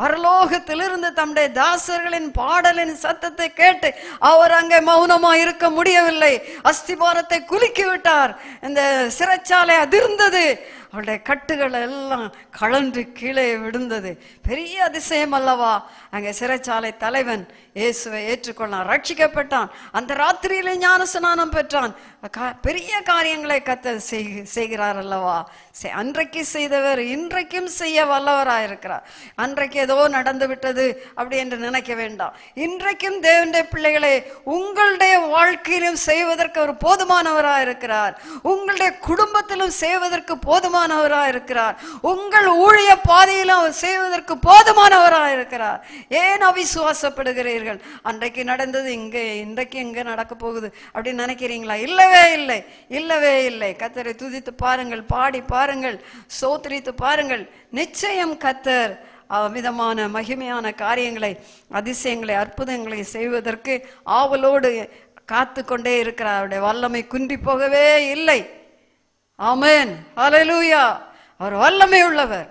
பரலோகத்திலிருந்து தம்முடைய தாசர்களின் பாடலின் சத்தத்தை கேட்டு அவர் அங்கே மௌனமா இருக்க முடியவில்லை அஸ்திபாரத்தை குலுக்கி விட்டார் இந்த சிறைச்சாலை அதிர்ந்தது அவருடைய கட்டுகள் எல்லாம் கழன்று கீழே விழுந்தது பெரிய அதிசயம் அல்லவா அங்கே சிறைச்சாலை தலைவன் இயேசுவை ஏற்றுக்கொண்டான் ரட்சிக்கப்பட்டான் அந்த ராத்திரியில ஞான ஸ்நானம் பெற்றான் பெரிய காரியங்களை கத்த செய்கிறார் அல்லவா அன்றைக்கு செய்தவர் இன்றைக்கும் செய்ய வல்லவராயிருக்கிறார் அன்றைக்கு ஏதோ நடந்து விட்டது அப்படி என்று நினைக்க வேண்டாம் இன்றைக்கும் தேவனுடைய பிள்ளைகளே உங்களுடைய வாழ்க்கையிலும் செய்வதற்கு ஒரு போதுமானவராக இருக்கிறார் உங்களுடைய குடும்பத்திலும் செய்வதற்கு போதுமானவராக இருக்கிறார் உங்கள் ஊழிய பாதையிலும் அவர் செய்வதற்கு போதுமானவராக இருக்கிறார் ஏன் அவிசுவாசப்படுகிறீர்கள் அன்றைக்கு நடந்தது இங்கே இன்றைக்கு இங்கே நடக்க போகுது அப்படின்னு நினைக்கிறீங்களா இல்லவே இல்லை இல்லவே இல்லை கத்தரை துதித்து பாருங்கள் பாடி பாருங்கள் சோத்திரித்து பாருங்கள் நிச்சயம் கத்தர் விதமான மகிமையான காரியங்களை அதிசயங்களை அற்புதங்களை செய்வதற்கு ஆவலோடு காத்து கொண்டே இருக்கிறார் அவருடைய வல்லமை குன்றி போகவே இல்லை ஆமேன் அலலூயா அவர் வல்லமை உள்ளவர்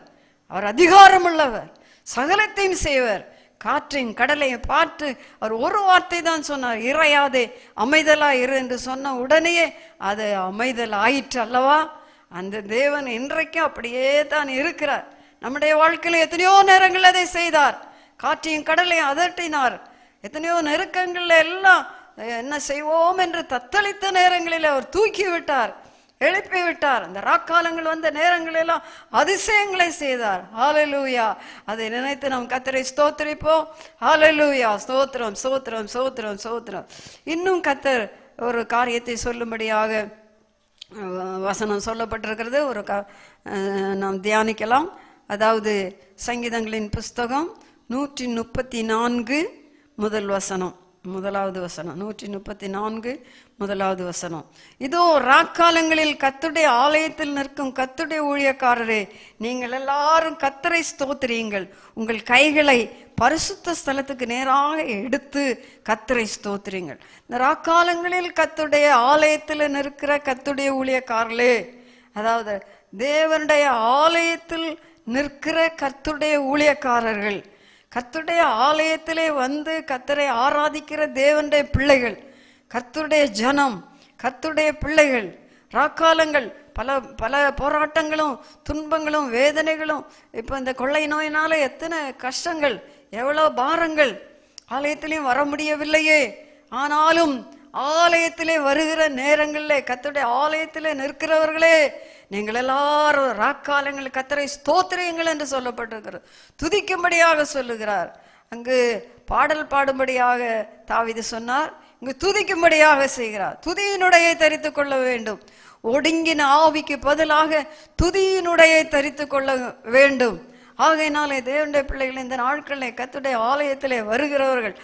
அவர் அதிகாரம் உள்ளவர் சகலத்தையும் செய்வர் காற்றின் கடலையும் பார்த்து அவர் ஒரு வார்த்தை தான் சொன்னார் இறையாதே அமைதலா இரு என்று சொன்ன உடனேயே அது அமைதல் ஆயிற்று அல்லவா அந்த தேவன் இன்றைக்கும் அப்படியே தான் இருக்கிறார் நம்முடைய வாழ்க்கையில் எத்தனையோ நேரங்கள் அதை செய்தார் காற்றையும் கடலையும் அதட்டினார் எத்தனையோ நெருக்கங்கள்ல எல்லாம் என்ன செய்வோம் என்று தத்தளித்த நேரங்களில் அவர் தூக்கி விட்டார் எழுப்பி விட்டார் அந்த ராக்காலங்கள் வந்த நேரங்களெல்லாம் அதிசயங்களை செய்தார் ஆலலூயா அதை நினைத்து நாம் கத்தரை ஸ்தோத்திரிப்போம் ஆலலூயா ஸ்தோத்திரம் சோத்திரம் ஸ்தோத்திரம் சோத்திரம் இன்னும் கத்தர் ஒரு காரியத்தை சொல்லும்படியாக வசனம் சொல்லப்பட்டிருக்கிறது ஒரு க நாம் தியானிக்கலாம் அதாவது சங்கீதங்களின் புஸ்தகம் நூற்றி முப்பத்தி நான்கு முதல் வசனம் முதலாவது வசனம் நூற்றி முப்பத்தி நான்கு முதலாவது வசனம் இதோ ராக்காலங்களில் கத்துடைய ஆலயத்தில் நிற்கும் கத்துடைய ஊழியக்காரரே நீங்கள் எல்லாரும் கத்தரை ஸ்தோத்திரியுங்கள் உங்கள் கைகளை பரிசுத்த ஸ்தலத்துக்கு நேராக எடுத்து கத்தரை ஸ்தோத்திரியுங்கள் இந்த ராக்காலங்களில் கத்துடைய ஆலயத்தில் நிற்கிற கத்துடைய ஊழியக்காரர்களே அதாவது தேவனுடைய ஆலயத்தில் நிற்கிற கத்துடைய ஊழியக்காரர்கள் கத்துடைய ஆலயத்திலே வந்து கத்தரை ஆராதிக்கிற தேவனுடைய பிள்ளைகள் கத்துடைய ஜனம் கத்துடைய பிள்ளைகள் ராக்காலங்கள் பல பல போராட்டங்களும் துன்பங்களும் வேதனைகளும் இப்போ இந்த கொள்ளை நோயினால் எத்தனை கஷ்டங்கள் எவ்வளோ பாரங்கள் ஆலயத்திலையும் வர முடியவில்லையே ஆனாலும் ஆலயத்திலே வருகிற நேரங்களில் கத்துடைய ஆலயத்திலே நிற்கிறவர்களே நீங்கள் எல்லாரும் ராக்காலங்கள் கத்தரை ஸ்தோத்திரியங்கள் என்று சொல்லப்பட்டிருக்கிறது துதிக்கும்படியாக சொல்லுகிறார் அங்கு பாடல் பாடும்படியாக தாவிது சொன்னார் இங்கு துதிக்கும்படியாக செய்கிறார் துதியினுடைய தரித்து கொள்ள வேண்டும் ஒடுங்கின ஆவிக்கு பதிலாக துதியினுடைய தரித்து கொள்ள வேண்டும் ஆகையினாலே தேவனுடைய பிள்ளைகள் இந்த நாட்களில் கத்துடைய ஆலயத்திலே வருகிறவர்கள்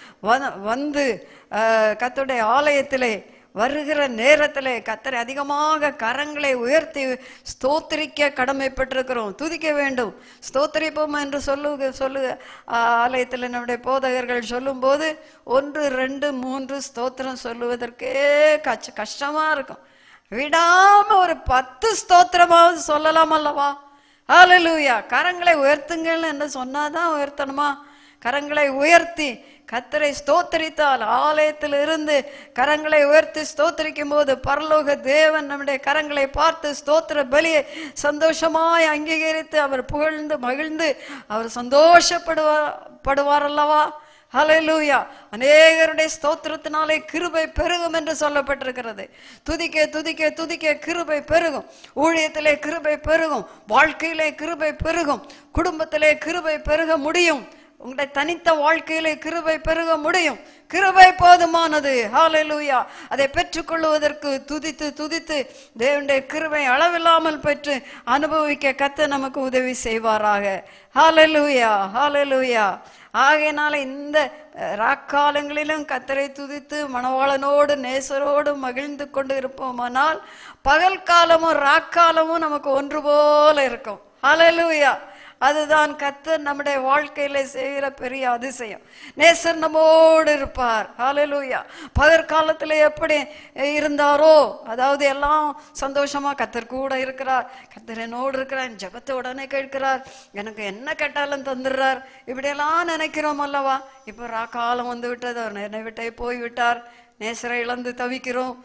வந்து கத்துடைய ஆலயத்திலே வருகிற நேரத்தில் கத்தரை அதிகமாக கரங்களை உயர்த்தி ஸ்தோத்திரிக்க கடமைப்பட்டிருக்கிறோம் துதிக்க வேண்டும் ஸ்தோத்திரிப்போம் என்று சொல்லு சொல்லு ஆலயத்தில் நம்முடைய போதகர்கள் சொல்லும்போது ஒன்று ரெண்டு மூன்று ஸ்தோத்திரம் சொல்லுவதற்கே கச்ச கஷ்டமாக இருக்கும் விடாமல் ஒரு பத்து ஸ்தோத்திரமாவது சொல்லலாம் அல்லவா ஆலலூயா கரங்களை உயர்த்துங்கள் என்று சொன்னாதான் உயர்த்தணுமா கரங்களை உயர்த்தி கத்தரை ஸ்தோத்தரித்தால் இருந்து கரங்களை உயர்த்தி ஸ்தோத்தரிக்கும் போது பரலோக தேவன் நம்முடைய கரங்களை பார்த்து ஸ்தோத்திர பலியை சந்தோஷமாய் அங்கீகரித்து அவர் புகழ்ந்து மகிழ்ந்து அவர் சந்தோஷப்படுவார் படுவார் அல்லவா ஹலலூயா அநேகருடைய ஸ்தோத்திரத்தினாலே கிருபை பெருகும் என்று சொல்லப்பட்டிருக்கிறது துதிக்க துதிக்க துதிக்க கிருபை பெருகும் ஊழியத்திலே கிருபை பெருகும் வாழ்க்கையிலே கிருபை பெருகும் குடும்பத்திலே கிருபை பெருக முடியும் உங்களுடைய தனித்த வாழ்க்கையிலே கிருபை பெருக முடியும் கிருபை போதுமானது ஹாலலூயா அதை பெற்றுக்கொள்வதற்கு துதித்து துதித்து தேவனுடைய கிருபை அளவில்லாமல் பெற்று அனுபவிக்க கத்த நமக்கு உதவி செய்வாராக ஹாலலூயா ஹாலலூயா ஆகையினால இந்த ராக்காலங்களிலும் கத்தரை துதித்து மணவாளனோடு நேசரோடு மகிழ்ந்து கொண்டு இருப்போமானால் பகல் காலமும் ராக்காலமும் நமக்கு ஒன்று போல இருக்கும் ஹலலூயா அதுதான் கத்தர் நம்முடைய வாழ்க்கையில செய்கிற பெரிய அதிசயம் நேசர் நம்மோடு இருப்பார் ஹாலலூயா பகற்காலத்தில் எப்படி இருந்தாரோ அதாவது எல்லாம் சந்தோஷமா கத்தர் கூட இருக்கிறார் கத்தர் என்னோடு இருக்கிறார் ஜபத்தை உடனே கேட்கிறார் எனக்கு என்ன கேட்டாலும் தந்துடுறார் இப்படியெல்லாம் நினைக்கிறோம் அல்லவா இப்போ ரா காலம் வந்து விட்டது அவர் நினைவிட்டே விட்டே போய்விட்டார் நேசரை இழந்து தவிக்கிறோம்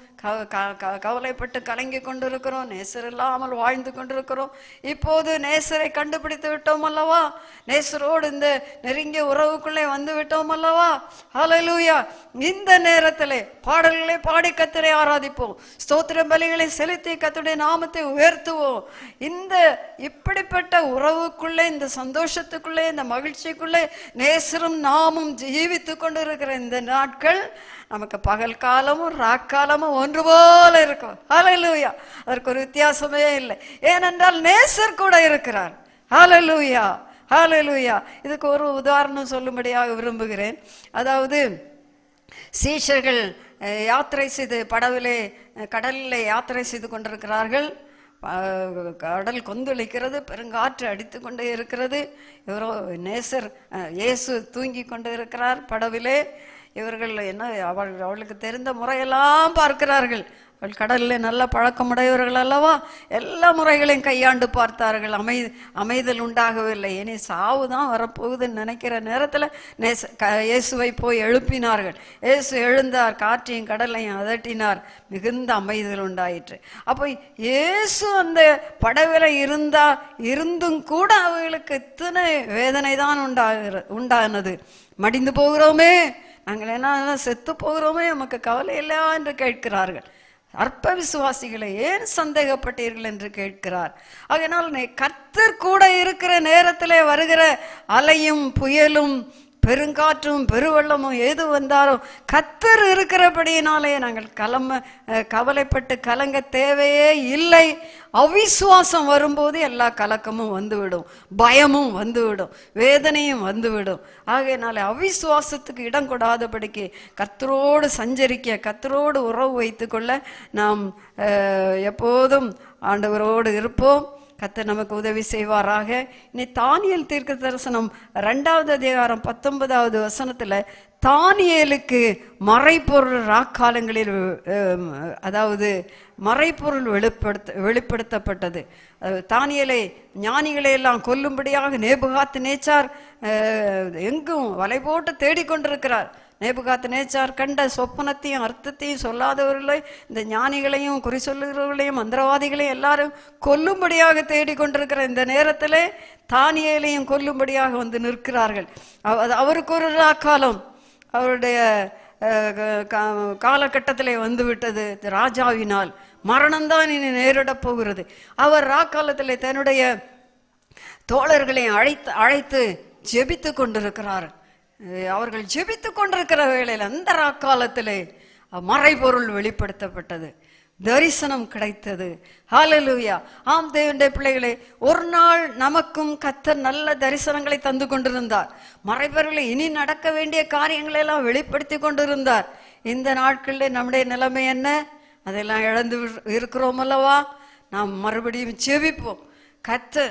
கவலைப்பட்டு கலங்கி கொண்டிருக்கிறோம் நேசர் இல்லாமல் வாழ்ந்து கொண்டிருக்கிறோம் இப்போது நேசரை கண்டுபிடித்து விட்டோம் அல்லவா நேசரோடு இந்த நெருங்கிய உறவுக்குள்ளே வந்து விட்டோம் அல்லவா ஹலலூயா இந்த நேரத்தில் பாடல்களை பாடி கத்தரை ஆராதிப்போம் ஸ்தோத்திர பலிகளை செலுத்தி கத்துடைய நாமத்தை உயர்த்துவோம் இந்த இப்படிப்பட்ட உறவுக்குள்ளே இந்த சந்தோஷத்துக்குள்ளே இந்த மகிழ்ச்சிக்குள்ளே நேசரும் நாமும் ஜீவித்து கொண்டிருக்கிற இந்த நாட்கள் நமக்கு பகல் காலமும் ராக்காலமும் ஒன்று போல இருக்கும் ஹலலூயா அதற்கு ஒரு வித்தியாசமே இல்லை ஏனென்றால் நேசர் கூட இருக்கிறார் ஹலலூயா ஹலலூயா இதுக்கு ஒரு உதாரணம் சொல்லும்படியாக விரும்புகிறேன் அதாவது சீஷர்கள் யாத்திரை செய்து படவிலே கடலில் யாத்திரை செய்து கொண்டிருக்கிறார்கள் கடல் கொந்தளிக்கிறது பெருங்காற்று அடித்து கொண்டே இருக்கிறது இவரோ நேசர் இயேசு தூங்கி கொண்டு இருக்கிறார் படவிலே இவர்கள் என்ன அவள் அவளுக்கு தெரிந்த முறையெல்லாம் பார்க்கிறார்கள் அவள் கடலில் நல்ல பழக்கமுடையவர்கள் அல்லவா எல்லா முறைகளையும் கையாண்டு பார்த்தார்கள் அமை அமைதல் உண்டாகவில்லை இனி சாவு தான் வரப்போகுதுன்னு நினைக்கிற நேரத்தில் நேச க இயேசுவை போய் எழுப்பினார்கள் இயேசு எழுந்தார் காற்றையும் கடலையும் அதட்டினார் மிகுந்த அமைதல் உண்டாயிற்று அப்போ இயேசு அந்த படவில் இருந்தால் இருந்தும் கூட அவர்களுக்கு இத்தனை வேதனை தான் உண்டாகிற உண்டானது மடிந்து போகிறோமே நாங்கள் என்ன செத்து போகிறோமே நமக்கு கவலை இல்லையா என்று கேட்கிறார்கள் அற்ப விசுவாசிகளை ஏன் சந்தேகப்பட்டீர்கள் என்று கேட்கிறார் அதனால் கர்த்தர் கூட இருக்கிற நேரத்திலே வருகிற அலையும் புயலும் பெருங்காற்றும் பெருவெள்ளமும் எது வந்தாலும் கத்தர் இருக்கிறபடியினாலே நாங்கள் கலம கவலைப்பட்டு கலங்க தேவையே இல்லை அவிசுவாசம் வரும்போது எல்லா கலக்கமும் வந்துவிடும் பயமும் வந்துவிடும் வேதனையும் வந்துவிடும் ஆகையினால அவிசுவாசத்துக்கு இடம் கொடாதபடிக்கு கத்தரோடு சஞ்சரிக்க கத்தரோடு உறவு வைத்துக்கொள்ள நாம் எப்போதும் ஆண்டவரோடு இருப்போம் கத்தர் நமக்கு உதவி செய்வாராக இனி தானியல் தீர்க்க தரிசனம் ரெண்டாவது அதிகாரம் பத்தொன்பதாவது வசனத்தில் தானியலுக்கு மறைப்பொருள் ராக்காலங்களில் அதாவது மறைப்பொருள் வெளிப்படுத்த வெளிப்படுத்தப்பட்டது தானியலை ஞானிகளை எல்லாம் கொல்லும்படியாக நேபுகாத்து நேச்சார் எங்கும் வலை போட்டு தேடிக்கொண்டிருக்கிறார் நேபுகாத்து நேச்சார் கண்ட சொப்பனத்தையும் அர்த்தத்தையும் சொல்லாதவர்களை இந்த ஞானிகளையும் குறி சொல்லுகிறவர்களையும் மந்திரவாதிகளையும் எல்லாரும் கொல்லும்படியாக தேடிக்கொண்டிருக்கிற இந்த நேரத்தில் தானியலையும் கொல்லும்படியாக வந்து நிற்கிறார்கள் அவருக்கு ஒரு ராக்காலம் அவருடைய காலகட்டத்தில் வந்துவிட்டது ராஜாவினால் மரணம்தான் இனி நேரிடப் போகிறது அவர் ராக்காலத்தில் தன்னுடைய தோழர்களை அழைத்து அழைத்து ஜெபித்து கொண்டிருக்கிறார்கள் அவர்கள் ஜெபித்து கொண்டிருக்கிற வேளையில் அந்த ராக்காலத்திலே மறைபொருள் வெளிப்படுத்தப்பட்டது தரிசனம் கிடைத்தது ஹாலலூயா ஆம் தேவனுடைய பிள்ளைகளே ஒரு நாள் நமக்கும் கத்த நல்ல தரிசனங்களை தந்து கொண்டிருந்தார் மறைபொருளை இனி நடக்க வேண்டிய காரியங்களை எல்லாம் வெளிப்படுத்தி கொண்டிருந்தார் இந்த நாட்களில் நம்முடைய நிலைமை என்ன அதெல்லாம் இழந்து இருக்கிறோம் அல்லவா நாம் மறுபடியும் செவிப்போம் கத்து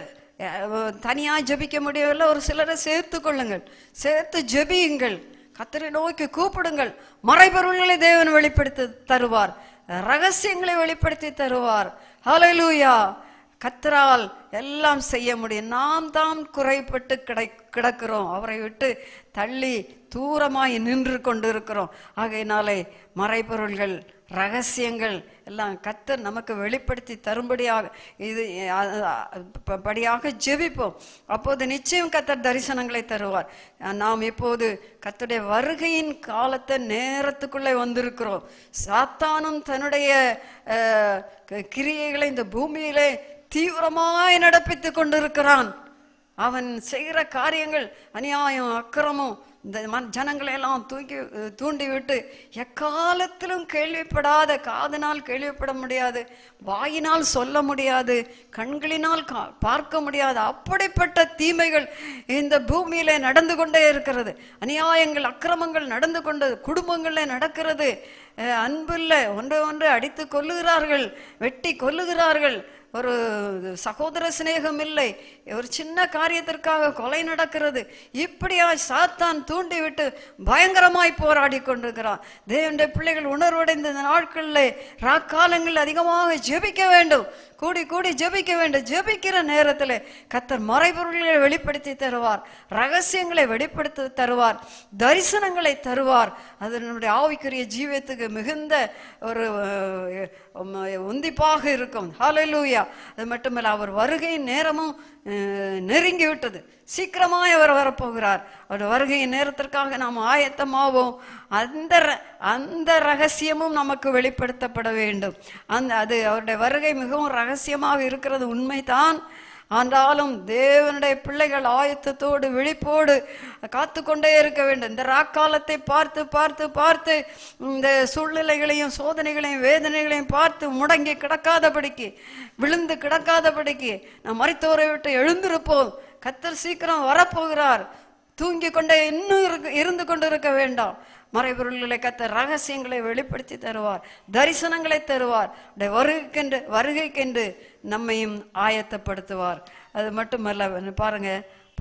தனியாக ஜபிக்க முடியவில்லை ஒரு சிலரை சேர்த்து கொள்ளுங்கள் சேர்த்து ஜபியுங்கள் கத்திரி நோக்கி கூப்பிடுங்கள் மறைபொருள்களை தேவன் வெளிப்படுத்தி தருவார் ரகசியங்களை வெளிப்படுத்தி தருவார் ஹலலூயா கத்திரால் எல்லாம் செய்ய முடியும் நாம் தான் குறைப்பட்டு கிடை கிடக்கிறோம் அவரை விட்டு தள்ளி தூரமாய் நின்று கொண்டு இருக்கிறோம் ஆகையினாலே மறைபொருள்கள் ரகசியங்கள் எல்லாம் கத்தர் நமக்கு வெளிப்படுத்தி தரும்படியாக இது படியாக ஜெபிப்போம் அப்போது நிச்சயம் கத்தர் தரிசனங்களை தருவார் நாம் இப்போது கத்தருடைய வருகையின் காலத்தை நேரத்துக்குள்ளே வந்திருக்கிறோம் சாத்தானம் தன்னுடைய கிரியைகளை இந்த பூமியிலே தீவிரமாய் நடப்பித்து கொண்டிருக்கிறான் அவன் செய்கிற காரியங்கள் அநியாயம் அக்கிரமம் இந்த ஜனங்களை எல்லாம் தூக்கி தூண்டிவிட்டு எக்காலத்திலும் கேள்விப்படாத காதனால் கேள்விப்பட முடியாது வாயினால் சொல்ல முடியாது கண்களினால் பார்க்க முடியாது அப்படிப்பட்ட தீமைகள் இந்த பூமியில நடந்து கொண்டே இருக்கிறது அநியாயங்கள் அக்கிரமங்கள் நடந்து கொண்டது குடும்பங்களில் நடக்கிறது அன்பில்லை ஒன்றை ஒன்று அடித்து கொல்லுகிறார்கள் வெட்டி கொல்லுகிறார்கள் ஒரு சகோதர சிநேகம் இல்லை ஒரு சின்ன காரியத்திற்காக கொலை நடக்கிறது இப்படியா சாத்தான் தூண்டிவிட்டு பயங்கரமாய் போராடி கொண்டிருக்கிறான் தேவனுடைய பிள்ளைகள் உணர்வடைந்த நாட்களில் ராக்காலங்கள் அதிகமாக ஜெபிக்க வேண்டும் கூடி கூடி ஜெபிக்க வேண்டும் ஜெபிக்கிற நேரத்தில் கத்தர் மறைபொருள்களை வெளிப்படுத்தி தருவார் ரகசியங்களை வெளிப்படுத்தி தருவார் தரிசனங்களை தருவார் அது நம்முடைய ஆவிக்குரிய ஜீவியத்துக்கு மிகுந்த ஒரு உந்திப்பாக இருக்கும் ஹாலூயா அது மட்டுமல்ல அவர் வருகையின் நேரமும் நெருங்கிவிட்டது சீக்கிரமாய் அவர் வரப்போகிறார் அவர் வருகையின் நேரத்திற்காக நாம் ஆயத்தமாவோம் அந்த அந்த ரகசியமும் நமக்கு வெளிப்படுத்தப்பட வேண்டும் அந்த அது அவருடைய வருகை மிகவும் ரகசியமாக இருக்கிறது உண்மைதான் ஆனாலும் தேவனுடைய பிள்ளைகள் ஆயத்தத்தோடு விழிப்போடு காத்து கொண்டே இருக்க வேண்டும் இந்த ராக்காலத்தை பார்த்து பார்த்து பார்த்து இந்த சூழ்நிலைகளையும் சோதனைகளையும் வேதனைகளையும் பார்த்து முடங்கி கிடக்காதபடிக்கு விழுந்து கிடக்காதபடிக்கு நாம் மறைத்தோரை விட்டு எழுந்திருப்போம் கத்தர் சீக்கிரம் வரப்போகிறார் தூங்கி கொண்டே இன்னும் இருக்கு இருந்து கொண்டு இருக்க வேண்டாம் மறைபொருள்களை கத்த ரகசியங்களை வெளிப்படுத்தி தருவார் தரிசனங்களை தருவார் வருகைக்கென்று வருகைக்கென்று நம்மையும் ஆயத்தப்படுத்துவார் அது மட்டுமல்ல பாருங்க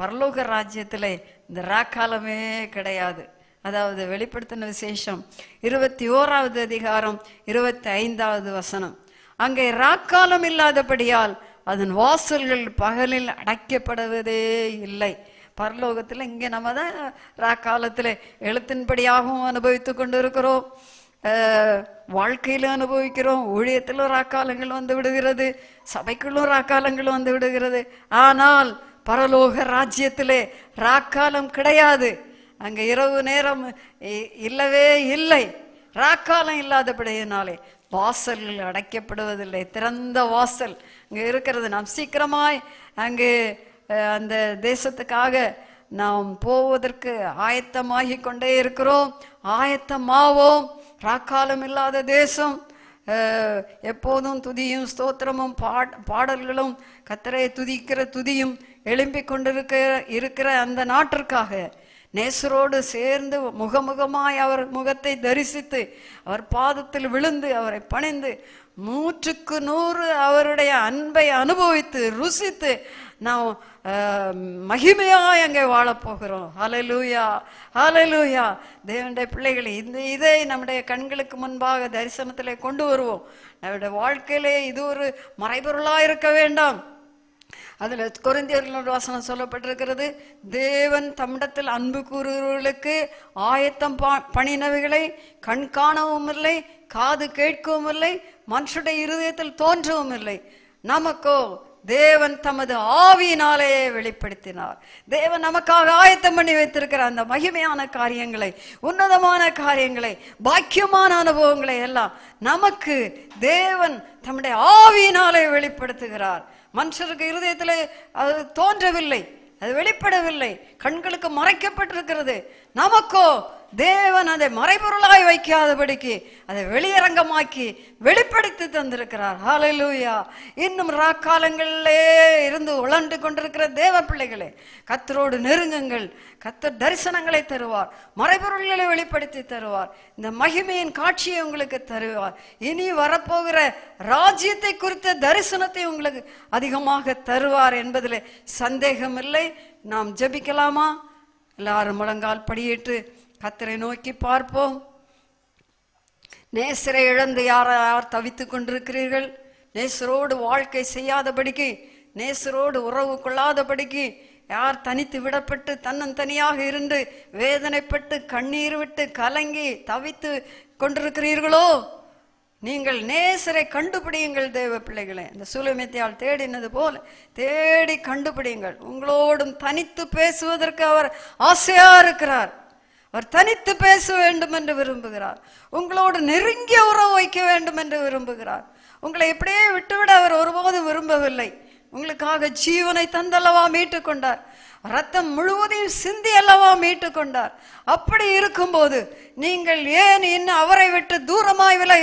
பரலோக ராஜ்யத்தில் இந்த ராக்காலமே கிடையாது அதாவது வெளிப்படுத்தின விசேஷம் இருபத்தி ஓராவது அதிகாரம் இருபத்தி ஐந்தாவது வசனம் அங்கே ராக்காலம் இல்லாதபடியால் அதன் வாசல்கள் பகலில் அடைக்கப்படுவதே இல்லை பரலோகத்தில் இங்கே நம்ம தான் காலத்தில் எழுத்தின்படியாகவும் அனுபவித்து கொண்டிருக்கிறோம் வாழ்க்கையில் அனுபவிக்கிறோம் ஊழியத்திலும் ராக்காலங்கள் வந்து விடுகிறது சபைக்குள்ளும் ராக்காலங்கள் வந்து விடுகிறது ஆனால் பரலோக ராஜ்யத்திலே ராக்காலம் கிடையாது அங்கே இரவு நேரம் இல்லவே இல்லை ராக்காலம் இல்லாதபடியினாலே வாசல்கள் அடைக்கப்படுவதில்லை திறந்த வாசல் இங்கே இருக்கிறது நாம் சீக்கிரமாய் அங்கே அந்த தேசத்துக்காக நாம் போவதற்கு ஆயத்தமாகி கொண்டே இருக்கிறோம் ஆயத்தமாவோம் ராக்காலம் இல்லாத தேசம் எப்போதும் துதியும் ஸ்தோத்திரமும் பாட் பாடல்களும் கத்தரையை துதிக்கிற துதியும் எழும்பிக் கொண்டிருக்க இருக்கிற அந்த நாட்டிற்காக நேசரோடு சேர்ந்து முகமுகமாய் அவர் முகத்தை தரிசித்து அவர் பாதத்தில் விழுந்து அவரை பணிந்து நூற்றுக்கு நூறு அவருடைய அன்பை அனுபவித்து ருசித்து நாம் மகிமையாக அங்கே வாழப்போகிறோம் ஹலலூயா ஹலலூயா தேவனுடைய பிள்ளைகளை இந்த இதை நம்முடைய கண்களுக்கு முன்பாக தரிசனத்திலே கொண்டு வருவோம் நம்முடைய வாழ்க்கையிலே இது ஒரு மறைபொருளாக இருக்க வேண்டாம் அதில் குறைந்தியர்களோட வசனம் சொல்லப்பட்டிருக்கிறது தேவன் தமிடத்தில் அன்பு கூறுகிறவர்களுக்கு ஆயத்தம் பா பணினவைகளை கண் காணவும் இல்லை காது கேட்கவும் இல்லை மனுஷுடைய இருதயத்தில் தோன்றவும் இல்லை நமக்கோ தேவன் தமது ஆவியினாலேயே வெளிப்படுத்தினார் தேவன் நமக்காக ஆயத்தம் பண்ணி வைத்திருக்கிற அந்த மகிமையான காரியங்களை உன்னதமான காரியங்களை பாக்கியமான அனுபவங்களை எல்லாம் நமக்கு தேவன் தம்முடைய ஆவியினாலே வெளிப்படுத்துகிறார் மனுஷருக்கு இருதயத்தில் அது தோன்றவில்லை அது வெளிப்படவில்லை கண்களுக்கு மறைக்கப்பட்டிருக்கிறது நமக்கோ தேவன் அதை மறைபொருளாய் வைக்காதபடிக்கு அதை வெளியரங்கமாக்கி வெளிப்படுத்தி தந்திருக்கிறார் ஹாலலூயா இன்னும் ராக்காலங்களிலே இருந்து உழண்டு கொண்டிருக்கிற தேவ பிள்ளைகளே கத்தரோடு நெருங்குங்கள் கத்தர் தரிசனங்களை தருவார் மறைபொருள்களை வெளிப்படுத்தி தருவார் இந்த மகிமையின் காட்சியை உங்களுக்கு தருவார் இனி வரப்போகிற ராஜ்யத்தை குறித்த தரிசனத்தை உங்களுக்கு அதிகமாக தருவார் என்பதில் சந்தேகம் இல்லை நாம் ஜபிக்கலாமா எல்லாரும் முழங்கால் படியிட்டு கத்தரை நோக்கி பார்ப்போம் நேசரை இழந்து யார் யார் தவித்து கொண்டிருக்கிறீர்கள் நேசரோடு வாழ்க்கை செய்யாதபடிக்கு நேசரோடு உறவு கொள்ளாதபடிக்கு யார் தனித்து விடப்பட்டு தன்னந்தனியாக இருந்து வேதனைப்பட்டு கண்ணீர் விட்டு கலங்கி தவித்து கொண்டிருக்கிறீர்களோ நீங்கள் நேசரை கண்டுபிடியுங்கள் தேவ பிள்ளைகளை இந்த சூலமித்தியால் தேடினது போல தேடி கண்டுபிடியுங்கள் உங்களோடும் தனித்து பேசுவதற்கு அவர் ஆசையா இருக்கிறார் அவர் தனித்து பேச வேண்டும் என்று விரும்புகிறார் உங்களோடு நெருங்கிய உறவு வைக்க வேண்டும் என்று விரும்புகிறார் உங்களை எப்படியே விட்டுவிட அவர் ஒருபோதும் விரும்பவில்லை உங்களுக்காக ஜீவனை தந்தல்லவா மீட்டு கொண்டார் ரத்தம் முழுவதையும் சிந்தி அல்லவா மீட்டு கொண்டார் அப்படி இருக்கும்போது நீங்கள் ஏன் இன்னும் அவரை விட்டு தூரமாய் விலை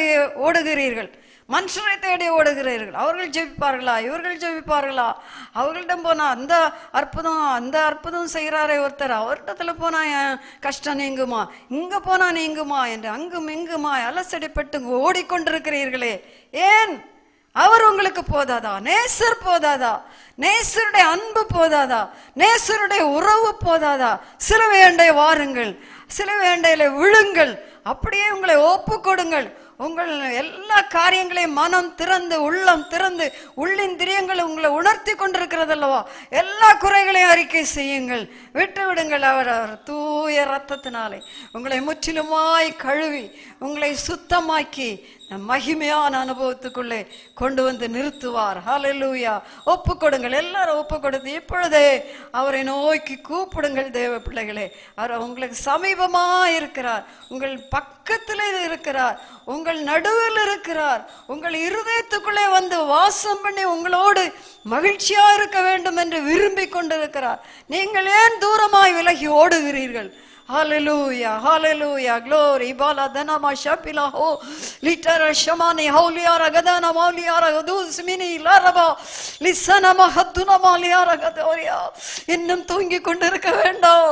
ஓடுகிறீர்கள் மனுஷரை தேடி ஓடுகிறீர்கள் அவர்கள் ஜெபிப்பார்களா இவர்கள் ஜெபிப்பார்களா அவர்களிடம் போனால் அந்த அற்புதம் அந்த அற்புதம் செய்கிறாரே ஒருத்தர் அவர்கிட்டத்தில் போனால் என் கஷ்டம் நீங்குமா இங்கே போனால் நீங்குமா என்று அங்கும் இங்குமா அலசடிப்பட்டு ஓடிக்கொண்டிருக்கிறீர்களே ஏன் அவர் உங்களுக்கு போதாதா நேசர் போதாதா நேசருடைய அன்பு போதாதா நேசருடைய உறவு போதாதா சில வேண்டை வாருங்கள் சில வேண்டையில விழுங்கள் அப்படியே உங்களை ஒப்பு கொடுங்கள் உங்கள் எல்லா காரியங்களையும் மனம் திறந்து உள்ளம் திறந்து உள்ளிந்திரியங்கள் உங்களை உணர்த்தி கொண்டிருக்கிறது அல்லவா எல்லா குறைகளையும் அறிக்கை செய்யுங்கள் விட்டு விடுங்கள் அவர் அவர் தூய ரத்தத்தினாலே உங்களை முற்றிலுமாய் கழுவி உங்களை சுத்தமாக்கி மகிமையான அனுபவத்துக்குள்ளே கொண்டு வந்து நிறுத்துவார் ஹலலூயா ஒப்பு கொடுங்கள் எல்லாரும் ஒப்பு கொடுத்து இப்பொழுதே அவரை நோக்கி கூப்பிடுங்கள் தேவ பிள்ளைகளே அவர் உங்களுக்கு சமீபமாக இருக்கிறார் உங்கள் பக்கத்தில் இருக்கிறார் உங்கள் உங்கள் நடுவில் இருக்கிறார் உங்கள் இருதயத்துக்குள்ளே வந்து வாசம் பண்ணி உங்களோடு மகிழ்ச்சியா இருக்க வேண்டும் என்று விரும்பி கொண்டிருக்கிறார் நீங்கள் ஏன் தூரமாய் விலகி ஓடுகிறீர்கள் Hallelujah, hallelujah, glory. Bala dana mashapila ho. Litara shamani hauliara gadana mauliara gaduz mini laraba. Lisana mahaduna mauliara gadoria. இன்னும் தூங்கி கொண்டிருக்க வேண்டாம்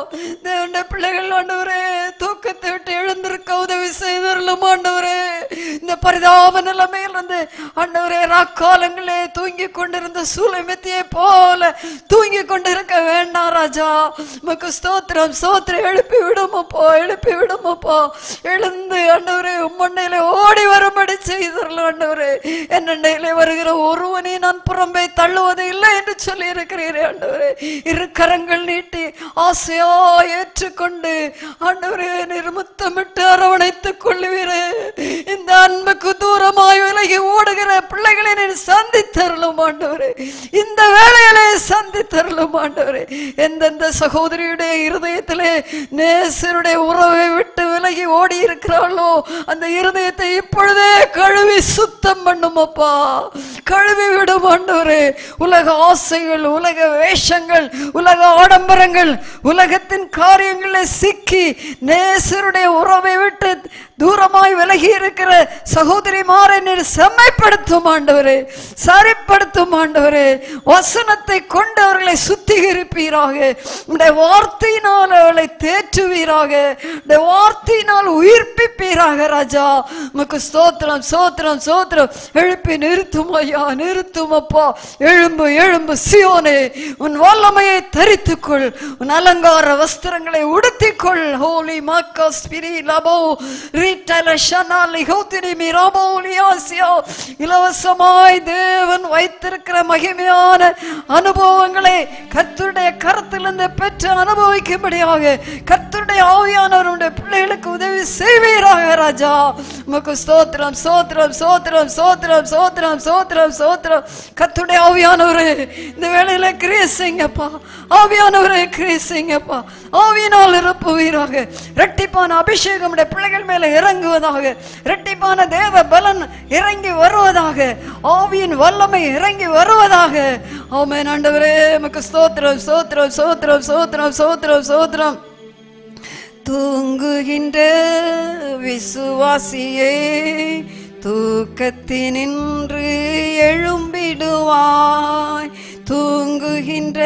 தேவனுடைய பிள்ளைகள் ஆண்டவரே தூக்கத்தை விட்டு எழுந்திருக்க உதவி செய்தரலும் ஆண்டவரே இந்த பரிதாப நிலைமையிலிருந்து ஆண்டவரே ராக்காலங்களே தூங்கி கொண்டிருந்த சூலமித்தியை போல தூங்கி கொண்டிருக்க வேண்டாம் ராஜா மக்கு ஸ்தோத்திரம் ஸ்தோத்திரம் எழுப்பி விடுமப்போ எழுப்பி விடுமப்போ எழுந்து ஆண்டவரே உம்மண்டையில ஓடி வரும்படி செய்தரலாம் ஆண்டவரே என்னண்டையிலே வருகிற ஒருவனே நான் புறம்பே தள்ளுவது இல்லை என்று சொல்லி இருக்கிறீரே ஆண்டவரே இரு கரங்கள் நீட்டி ஆசையா ஏற்றுக்கொண்டு ஆண்டவரே நிர்முத்தமிட்டு அரவணைத்துக் கொள்ளுவீரே இந்த அன்புக்கு தூரமாய் விலகி ஓடுகிற பிள்ளைகளை நீ சந்தித்தரலும் ஆண்டவரே இந்த வேலையிலே சந்தித்தரலும் ஆண்டவரே எந்தெந்த சகோதரியுடைய இருதயத்திலே நே இயேசுனுடைய உறவை விட்டு விலகி ஓடி இருக்கிறாளோ அந்த இருதயத்தை இப்பொழுதே கழுவி சுத்தம் பண்ணுமப்பா கழுவி விடும் ஆண்டவரே உலக ஆசைகள் உலக வேஷங்கள் உலக ஆடம்பரங்கள் உலகத்தின் காரியங்களை சிக்கி நேசருடைய உறவை விட்டு தூரமாய் விலகி இருக்கிற சகோதரி மாறனை செம்மைப்படுத்தும் ஆண்டவரே சரிப்படுத்தும் ஆண்டவரே வசனத்தை கொண்டு அவர்களை சுத்திகரிப்பீராக உடைய வார்த்தையினால் அவளை தேற்றுவீராக உடைய வார்த்தையினால் உயிர்ப்பிப்பீராக ராஜா உமக்கு சோத்திரம் சோத்திரம் சோத்திரம் எழுப்பி நிறுத்தும் ஆவியா நிறுத்தும் அப்பா எழும்பு எழும்பு சியோனே உன் வல்லமையை தரித்துக்கொள் உன் அலங்கார வஸ்திரங்களை உடுத்திக்கொள் ஹோலி மாக்கா ஸ்பிரி லபோ ரீட்டல ஷனாலி இலவசமாய் தேவன் வைத்திருக்கிற மகிமையான அனுபவங்களை கத்துடைய கரத்திலிருந்து பெற்று அனுபவிக்கும்படியாக கர்த்தருடைய ஆவியானவருடைய பிள்ளைகளுக்கு உதவி செய்வீராக ராஜா உமக்கு சோத்திரம் சோத்திரம் சோத்திரம் சோத்திரம் சோத்திரம் சோத்திரம் சோத்திரம் சோத்திரம் கத்துடைய ஆவியானவர் இந்த வேலையில கிரேசிங்கப்பா ஆவியானவரே கிரேசிங்கப்பா ஆவியினால் இருப்புவீராக ரெட்டிப்பான அபிஷேகம் பிள்ளைகள் மேல இறங்குவதாக ரெட்டிப்பான தேவ பலன் இறங்கி வருவதாக ஆவியின் வல்லமை இறங்கி வருவதாக ஆமேன் ஆண்டவரே நமக்கு சோத்திரம் சோத்திரம் சோத்திரம் ஸ்தோத்திரம் ஸ்தோத்திரம் சோத்திரம் தூங்குகின்ற விசுவாசியே தூக்கத்தினின்று எழும்பிடுவாய் தூங்குகின்ற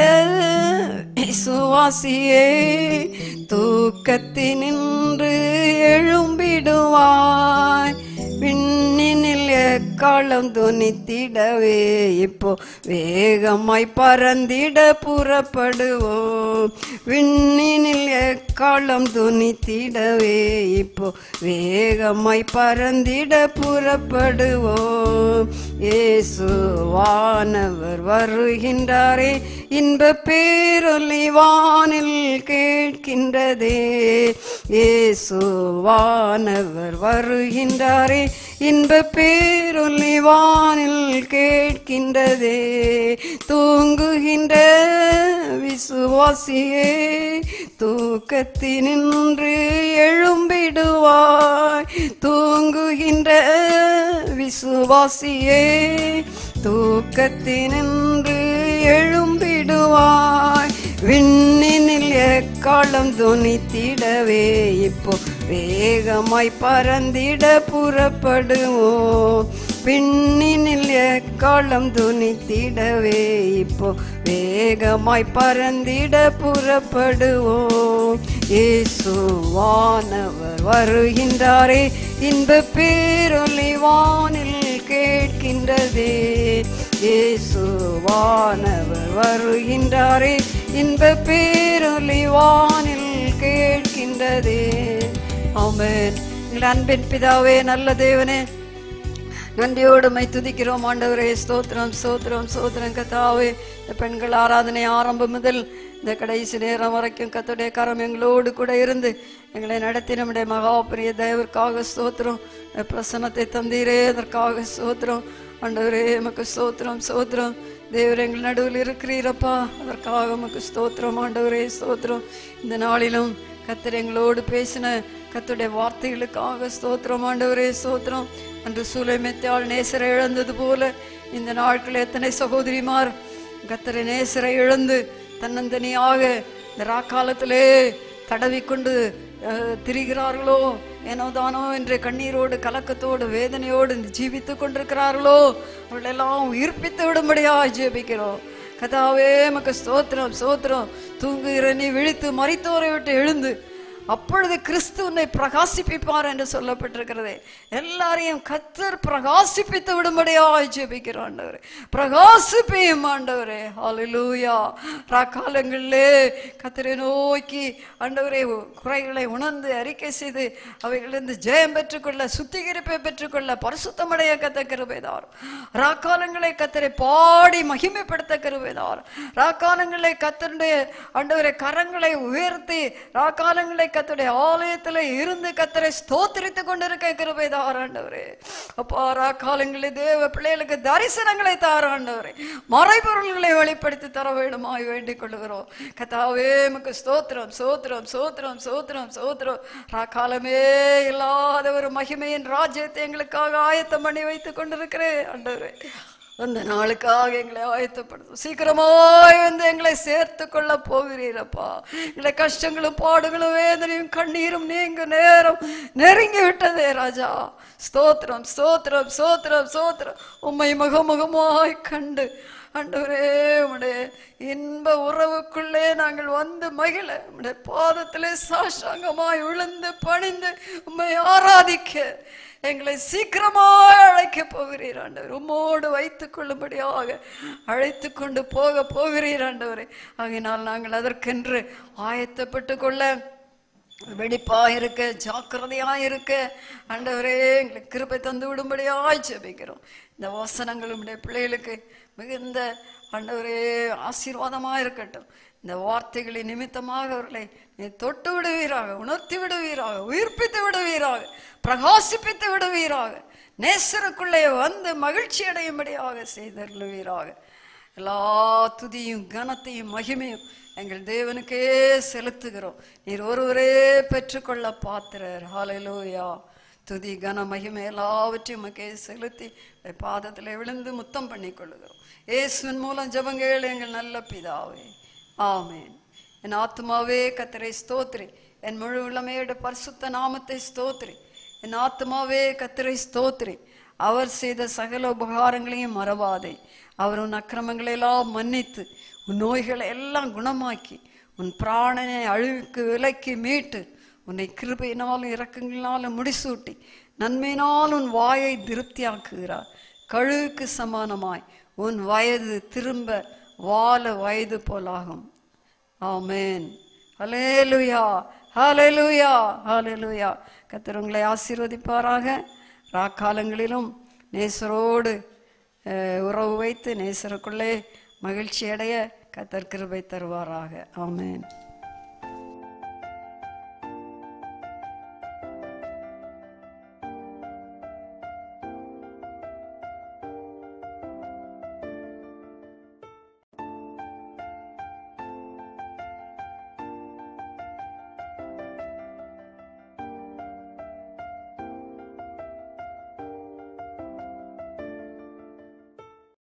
சுவாசியே தூக்கத்தினின்று எழும்பிடுவாய் காலம் துணித்திடவே இப்போ வேகமாய் பறந்திட புறப்படுவோம் விண்ணினில் காலம் துணித்திடவே இப்போ வேகமாய் பறந்திட புறப்படுவோம் ஏசுவானவர் வருகின்றாரே இன்ப பேரொலி வானில் கேட்கின்றதே ஏசுவானவர் வருகின்றாரே இன்ப பேர் திருள்ளி வானில் கேட்கின்றதே தூங்குகின்ற விசுவாசியே தூக்கத்தினின்று எழும்பிடுவாய் தூங்குகின்ற விசுவாசியே தூக்கத்தினின்று எழும்பிடுவாய் விண்ணினில் எக்காலம் துணித்திடவே இப்போ வேகமாய் பறந்திட புறப்படுவோம் விண்ணினில் எக்காலம் துணித்திடவே இப்போ வேகமாய் பறந்திட புறப்படுவோம் இயேசுவானவர் வருகின்றாரே இன்ப பேரொலிவானில் இருக்கின்றதே இயேசுவானவர் வருகின்றாரே இன்ப பேரொலிவானில் கேட்கின்றதே ஆமேன் எங்கள் அன்பின் பிதாவே நல்ல தேவனே மை துதிக்கிறோம் ஆண்டவரே ஸ்தோத்திரம் ஸ்தோத்திரம் ஸ்தோத்திரம் கத்தாவே பெண்கள் ஆராதனை ஆரம்பம் முதல் இந்த கடைசி நேரம் வரைக்கும் கத்துடைய கரம் எங்களோடு கூட இருந்து எங்களை நடத்தி நம்முடைய மகாபிரிய தயவிற்காக சோத்திரம் பிரசனத்தை தந்தீரே அதற்காக சோத்திரம் அண்டவரே எமக்கு சோத்திரம் சோத்திரம் தேவர் எங்கள் நடுவில் இருக்கிறீரப்பா அதற்காக உமக்கு ஸ்தோத்திரம் ஆண்டவரே ஸ்தோத்திரம் இந்த நாளிலும் கத்திர எங்களோடு பேசின கத்துடைய வார்த்தைகளுக்காக ஸ்தோத்திரம் ஆண்டவரே ஸ்தோத்திரம் அன்று சூலைமெத்தால் நேசரை இழந்தது போல இந்த நாட்கள் எத்தனை சகோதரிமார் கத்தரை நேசரை இழந்து தன்னந்தனியாக இந்த ராக்காலத்திலே தடவிக்கொண்டு திரிகிறார்களோ ஏனோதானோ என்று கண்ணீரோடு கலக்கத்தோடு வேதனையோடு ஜீவித்து கொண்டிருக்கிறார்களோ அவர்களெல்லாம் உயிர்ப்பித்து விடும்படியாக ஜீவிக்கிறோம் கதாவே மக்கள் ஸ்தோத்திரம் சோத்திரம் தூங்குகிற நீ விழித்து மறைத்தோரை விட்டு எழுந்து அப்பொழுது கிறிஸ்து உன்னை பிரகாசிப்பிப்பார் என்று சொல்லப்பட்டிருக்கிறது எல்லாரையும் கத்தர் பிரகாசிப்பித்து விடும்படியாய் ஜெபிக்கிற ஆண்டவர் பிரகாசிப்பையும் ஆண்டவரே ஹாலலூயா ராக்காலங்களிலே கத்தரை நோக்கி ஆண்டவரை குறைகளை உணர்ந்து அறிக்கை செய்து அவைகளிருந்து ஜெயம் பெற்றுக்கொள்ள சுத்திகரிப்பை பெற்றுக்கொள்ள பரிசுத்தமடைய கத்த கருவைதார் ராக்காலங்களை கத்தரை பாடி மகிமைப்படுத்த கருவைதார் ராக்காலங்களை கத்தருடைய ஆண்டவரை கரங்களை உயர்த்தி ராக்காலங்களை கத்துடைய ஆலயத்துல இருந்து கத்தரை ஸ்தோத்திரித்து கொண்டிருக்க கிருபை தாராண்டவரே அப்பாரா காலங்களில் தேவ பிள்ளைகளுக்கு தரிசனங்களை தாராண்டவரே மறைபொருள்களை வெளிப்படுத்தி தர வேண்டுமாய் வேண்டிக் கொள்கிறோம் கத்தாவே நமக்கு ஸ்தோத்திரம் சோத்திரம் சோத்திரம் சோத்திரம் சோத்திரம் ராக்காலமே இல்லாத ஒரு மகிமையின் ராஜ்யத்தை எங்களுக்காக ஆயத்தம் பண்ணி வைத்து கொண்டிருக்கிறேன் ஆண்டவரே அந்த நாளுக்காக எங்களை ஆயத்தப்படுத்தும் சீக்கிரமாய் வந்து எங்களை சேர்த்து கொள்ள போகிறீரப்பா எங்களை கஷ்டங்களும் பாடுகளும் வேதனையும் கண்ணீரும் நீங்க நேரம் நெருங்கி விட்டதே ராஜா ஸ்தோத்திரம் ஸ்தோத்திரம் ஸ்தோத்திரம் ஸ்தோத்திரம் உம்மை முகமுகமாய் கண்டு அண்டவரே உடைய இன்ப உறவுக்குள்ளே நாங்கள் வந்து மகிழ உடைய பாதத்திலே சாஷாங்கமாய் விழுந்து பணிந்து உம்மை ஆராதிக்க எங்களை சீக்கிரமாக அழைக்க போகிறீர் ஆண்டவர் உம்மோடு வைத்து கொள்ளும்படியாக அழைத்து கொண்டு போக போகிறீர் ஆண்டவரே ஆகினால் நாங்கள் அதற்கென்று ஆயத்தப்பட்டு கொள்ள வெடிப்பாக இருக்க ஜாக்கிரதையாக இருக்க ஆண்டவரே எங்களுக்கு கிருப்பை தந்து விடும்படியாக ஜபிக்கிறோம் இந்த வசனங்கள் உடைய பிள்ளைகளுக்கு மிகுந்த ஆண்டவரே ஆசீர்வாதமாக இருக்கட்டும் இந்த வார்த்தைகளின் நிமித்தமாக அவர்களை தொட்டு விடுவீராக உணர்த்தி விடுவீராக உயிர்ப்பித்து விடுவீராக பிரகாசிப்பித்து விடுவீராக நேசருக்குள்ளே வந்து மகிழ்ச்சி அடையும்படியாக செய்தருளுவீராக எல்லா துதியும் கனத்தையும் மகிமையும் எங்கள் தேவனுக்கே செலுத்துகிறோம் நீர் ஒருவரே பெற்றுக்கொள்ள பாத்திரர் ஹாலலோயா துதி கன மகிமை எல்லாவற்றையும் மக்கே செலுத்தி பாதத்தில் விழுந்து முத்தம் பண்ணி கொள்ளுகிறோம் ஏசுவின் மூலம் ஜபங்கள் எங்கள் நல்ல பிதாவே ஆமேன் என் ஆத்மாவே கத்திரை ஸ்தோத்ரி என் முழு உள்ளமையோட பரிசுத்த நாமத்தை ஸ்தோத்ரி என் ஆத்மாவே கத்திரை ஸ்தோத்ரி அவர் செய்த சகல உபகாரங்களையும் மறவாதே அவர் உன் அக்கிரமங்களெல்லாம் மன்னித்து உன் நோய்களை எல்லாம் குணமாக்கி உன் பிராணனை அழுக்கு விலக்கி மீட்டு உன்னை கிருபையினாலும் இறக்கங்களாலும் முடிசூட்டி நன்மையினால் உன் வாயை திருப்தியாக்குகிறார் கழுவுக்கு சமானமாய் உன் வயது திரும்ப வாழ வயது போலாகும் ஆமேன் ஹலேலுயா ஹலேலுயா ஹலேலுயா கத்தர் உங்களை ஆசீர்வதிப்பாராக ராக்காலங்களிலும் நேசரோடு உறவு வைத்து நேசருக்குள்ளே மகிழ்ச்சி அடைய கத்தர் கிருபை தருவாராக ஆமேன்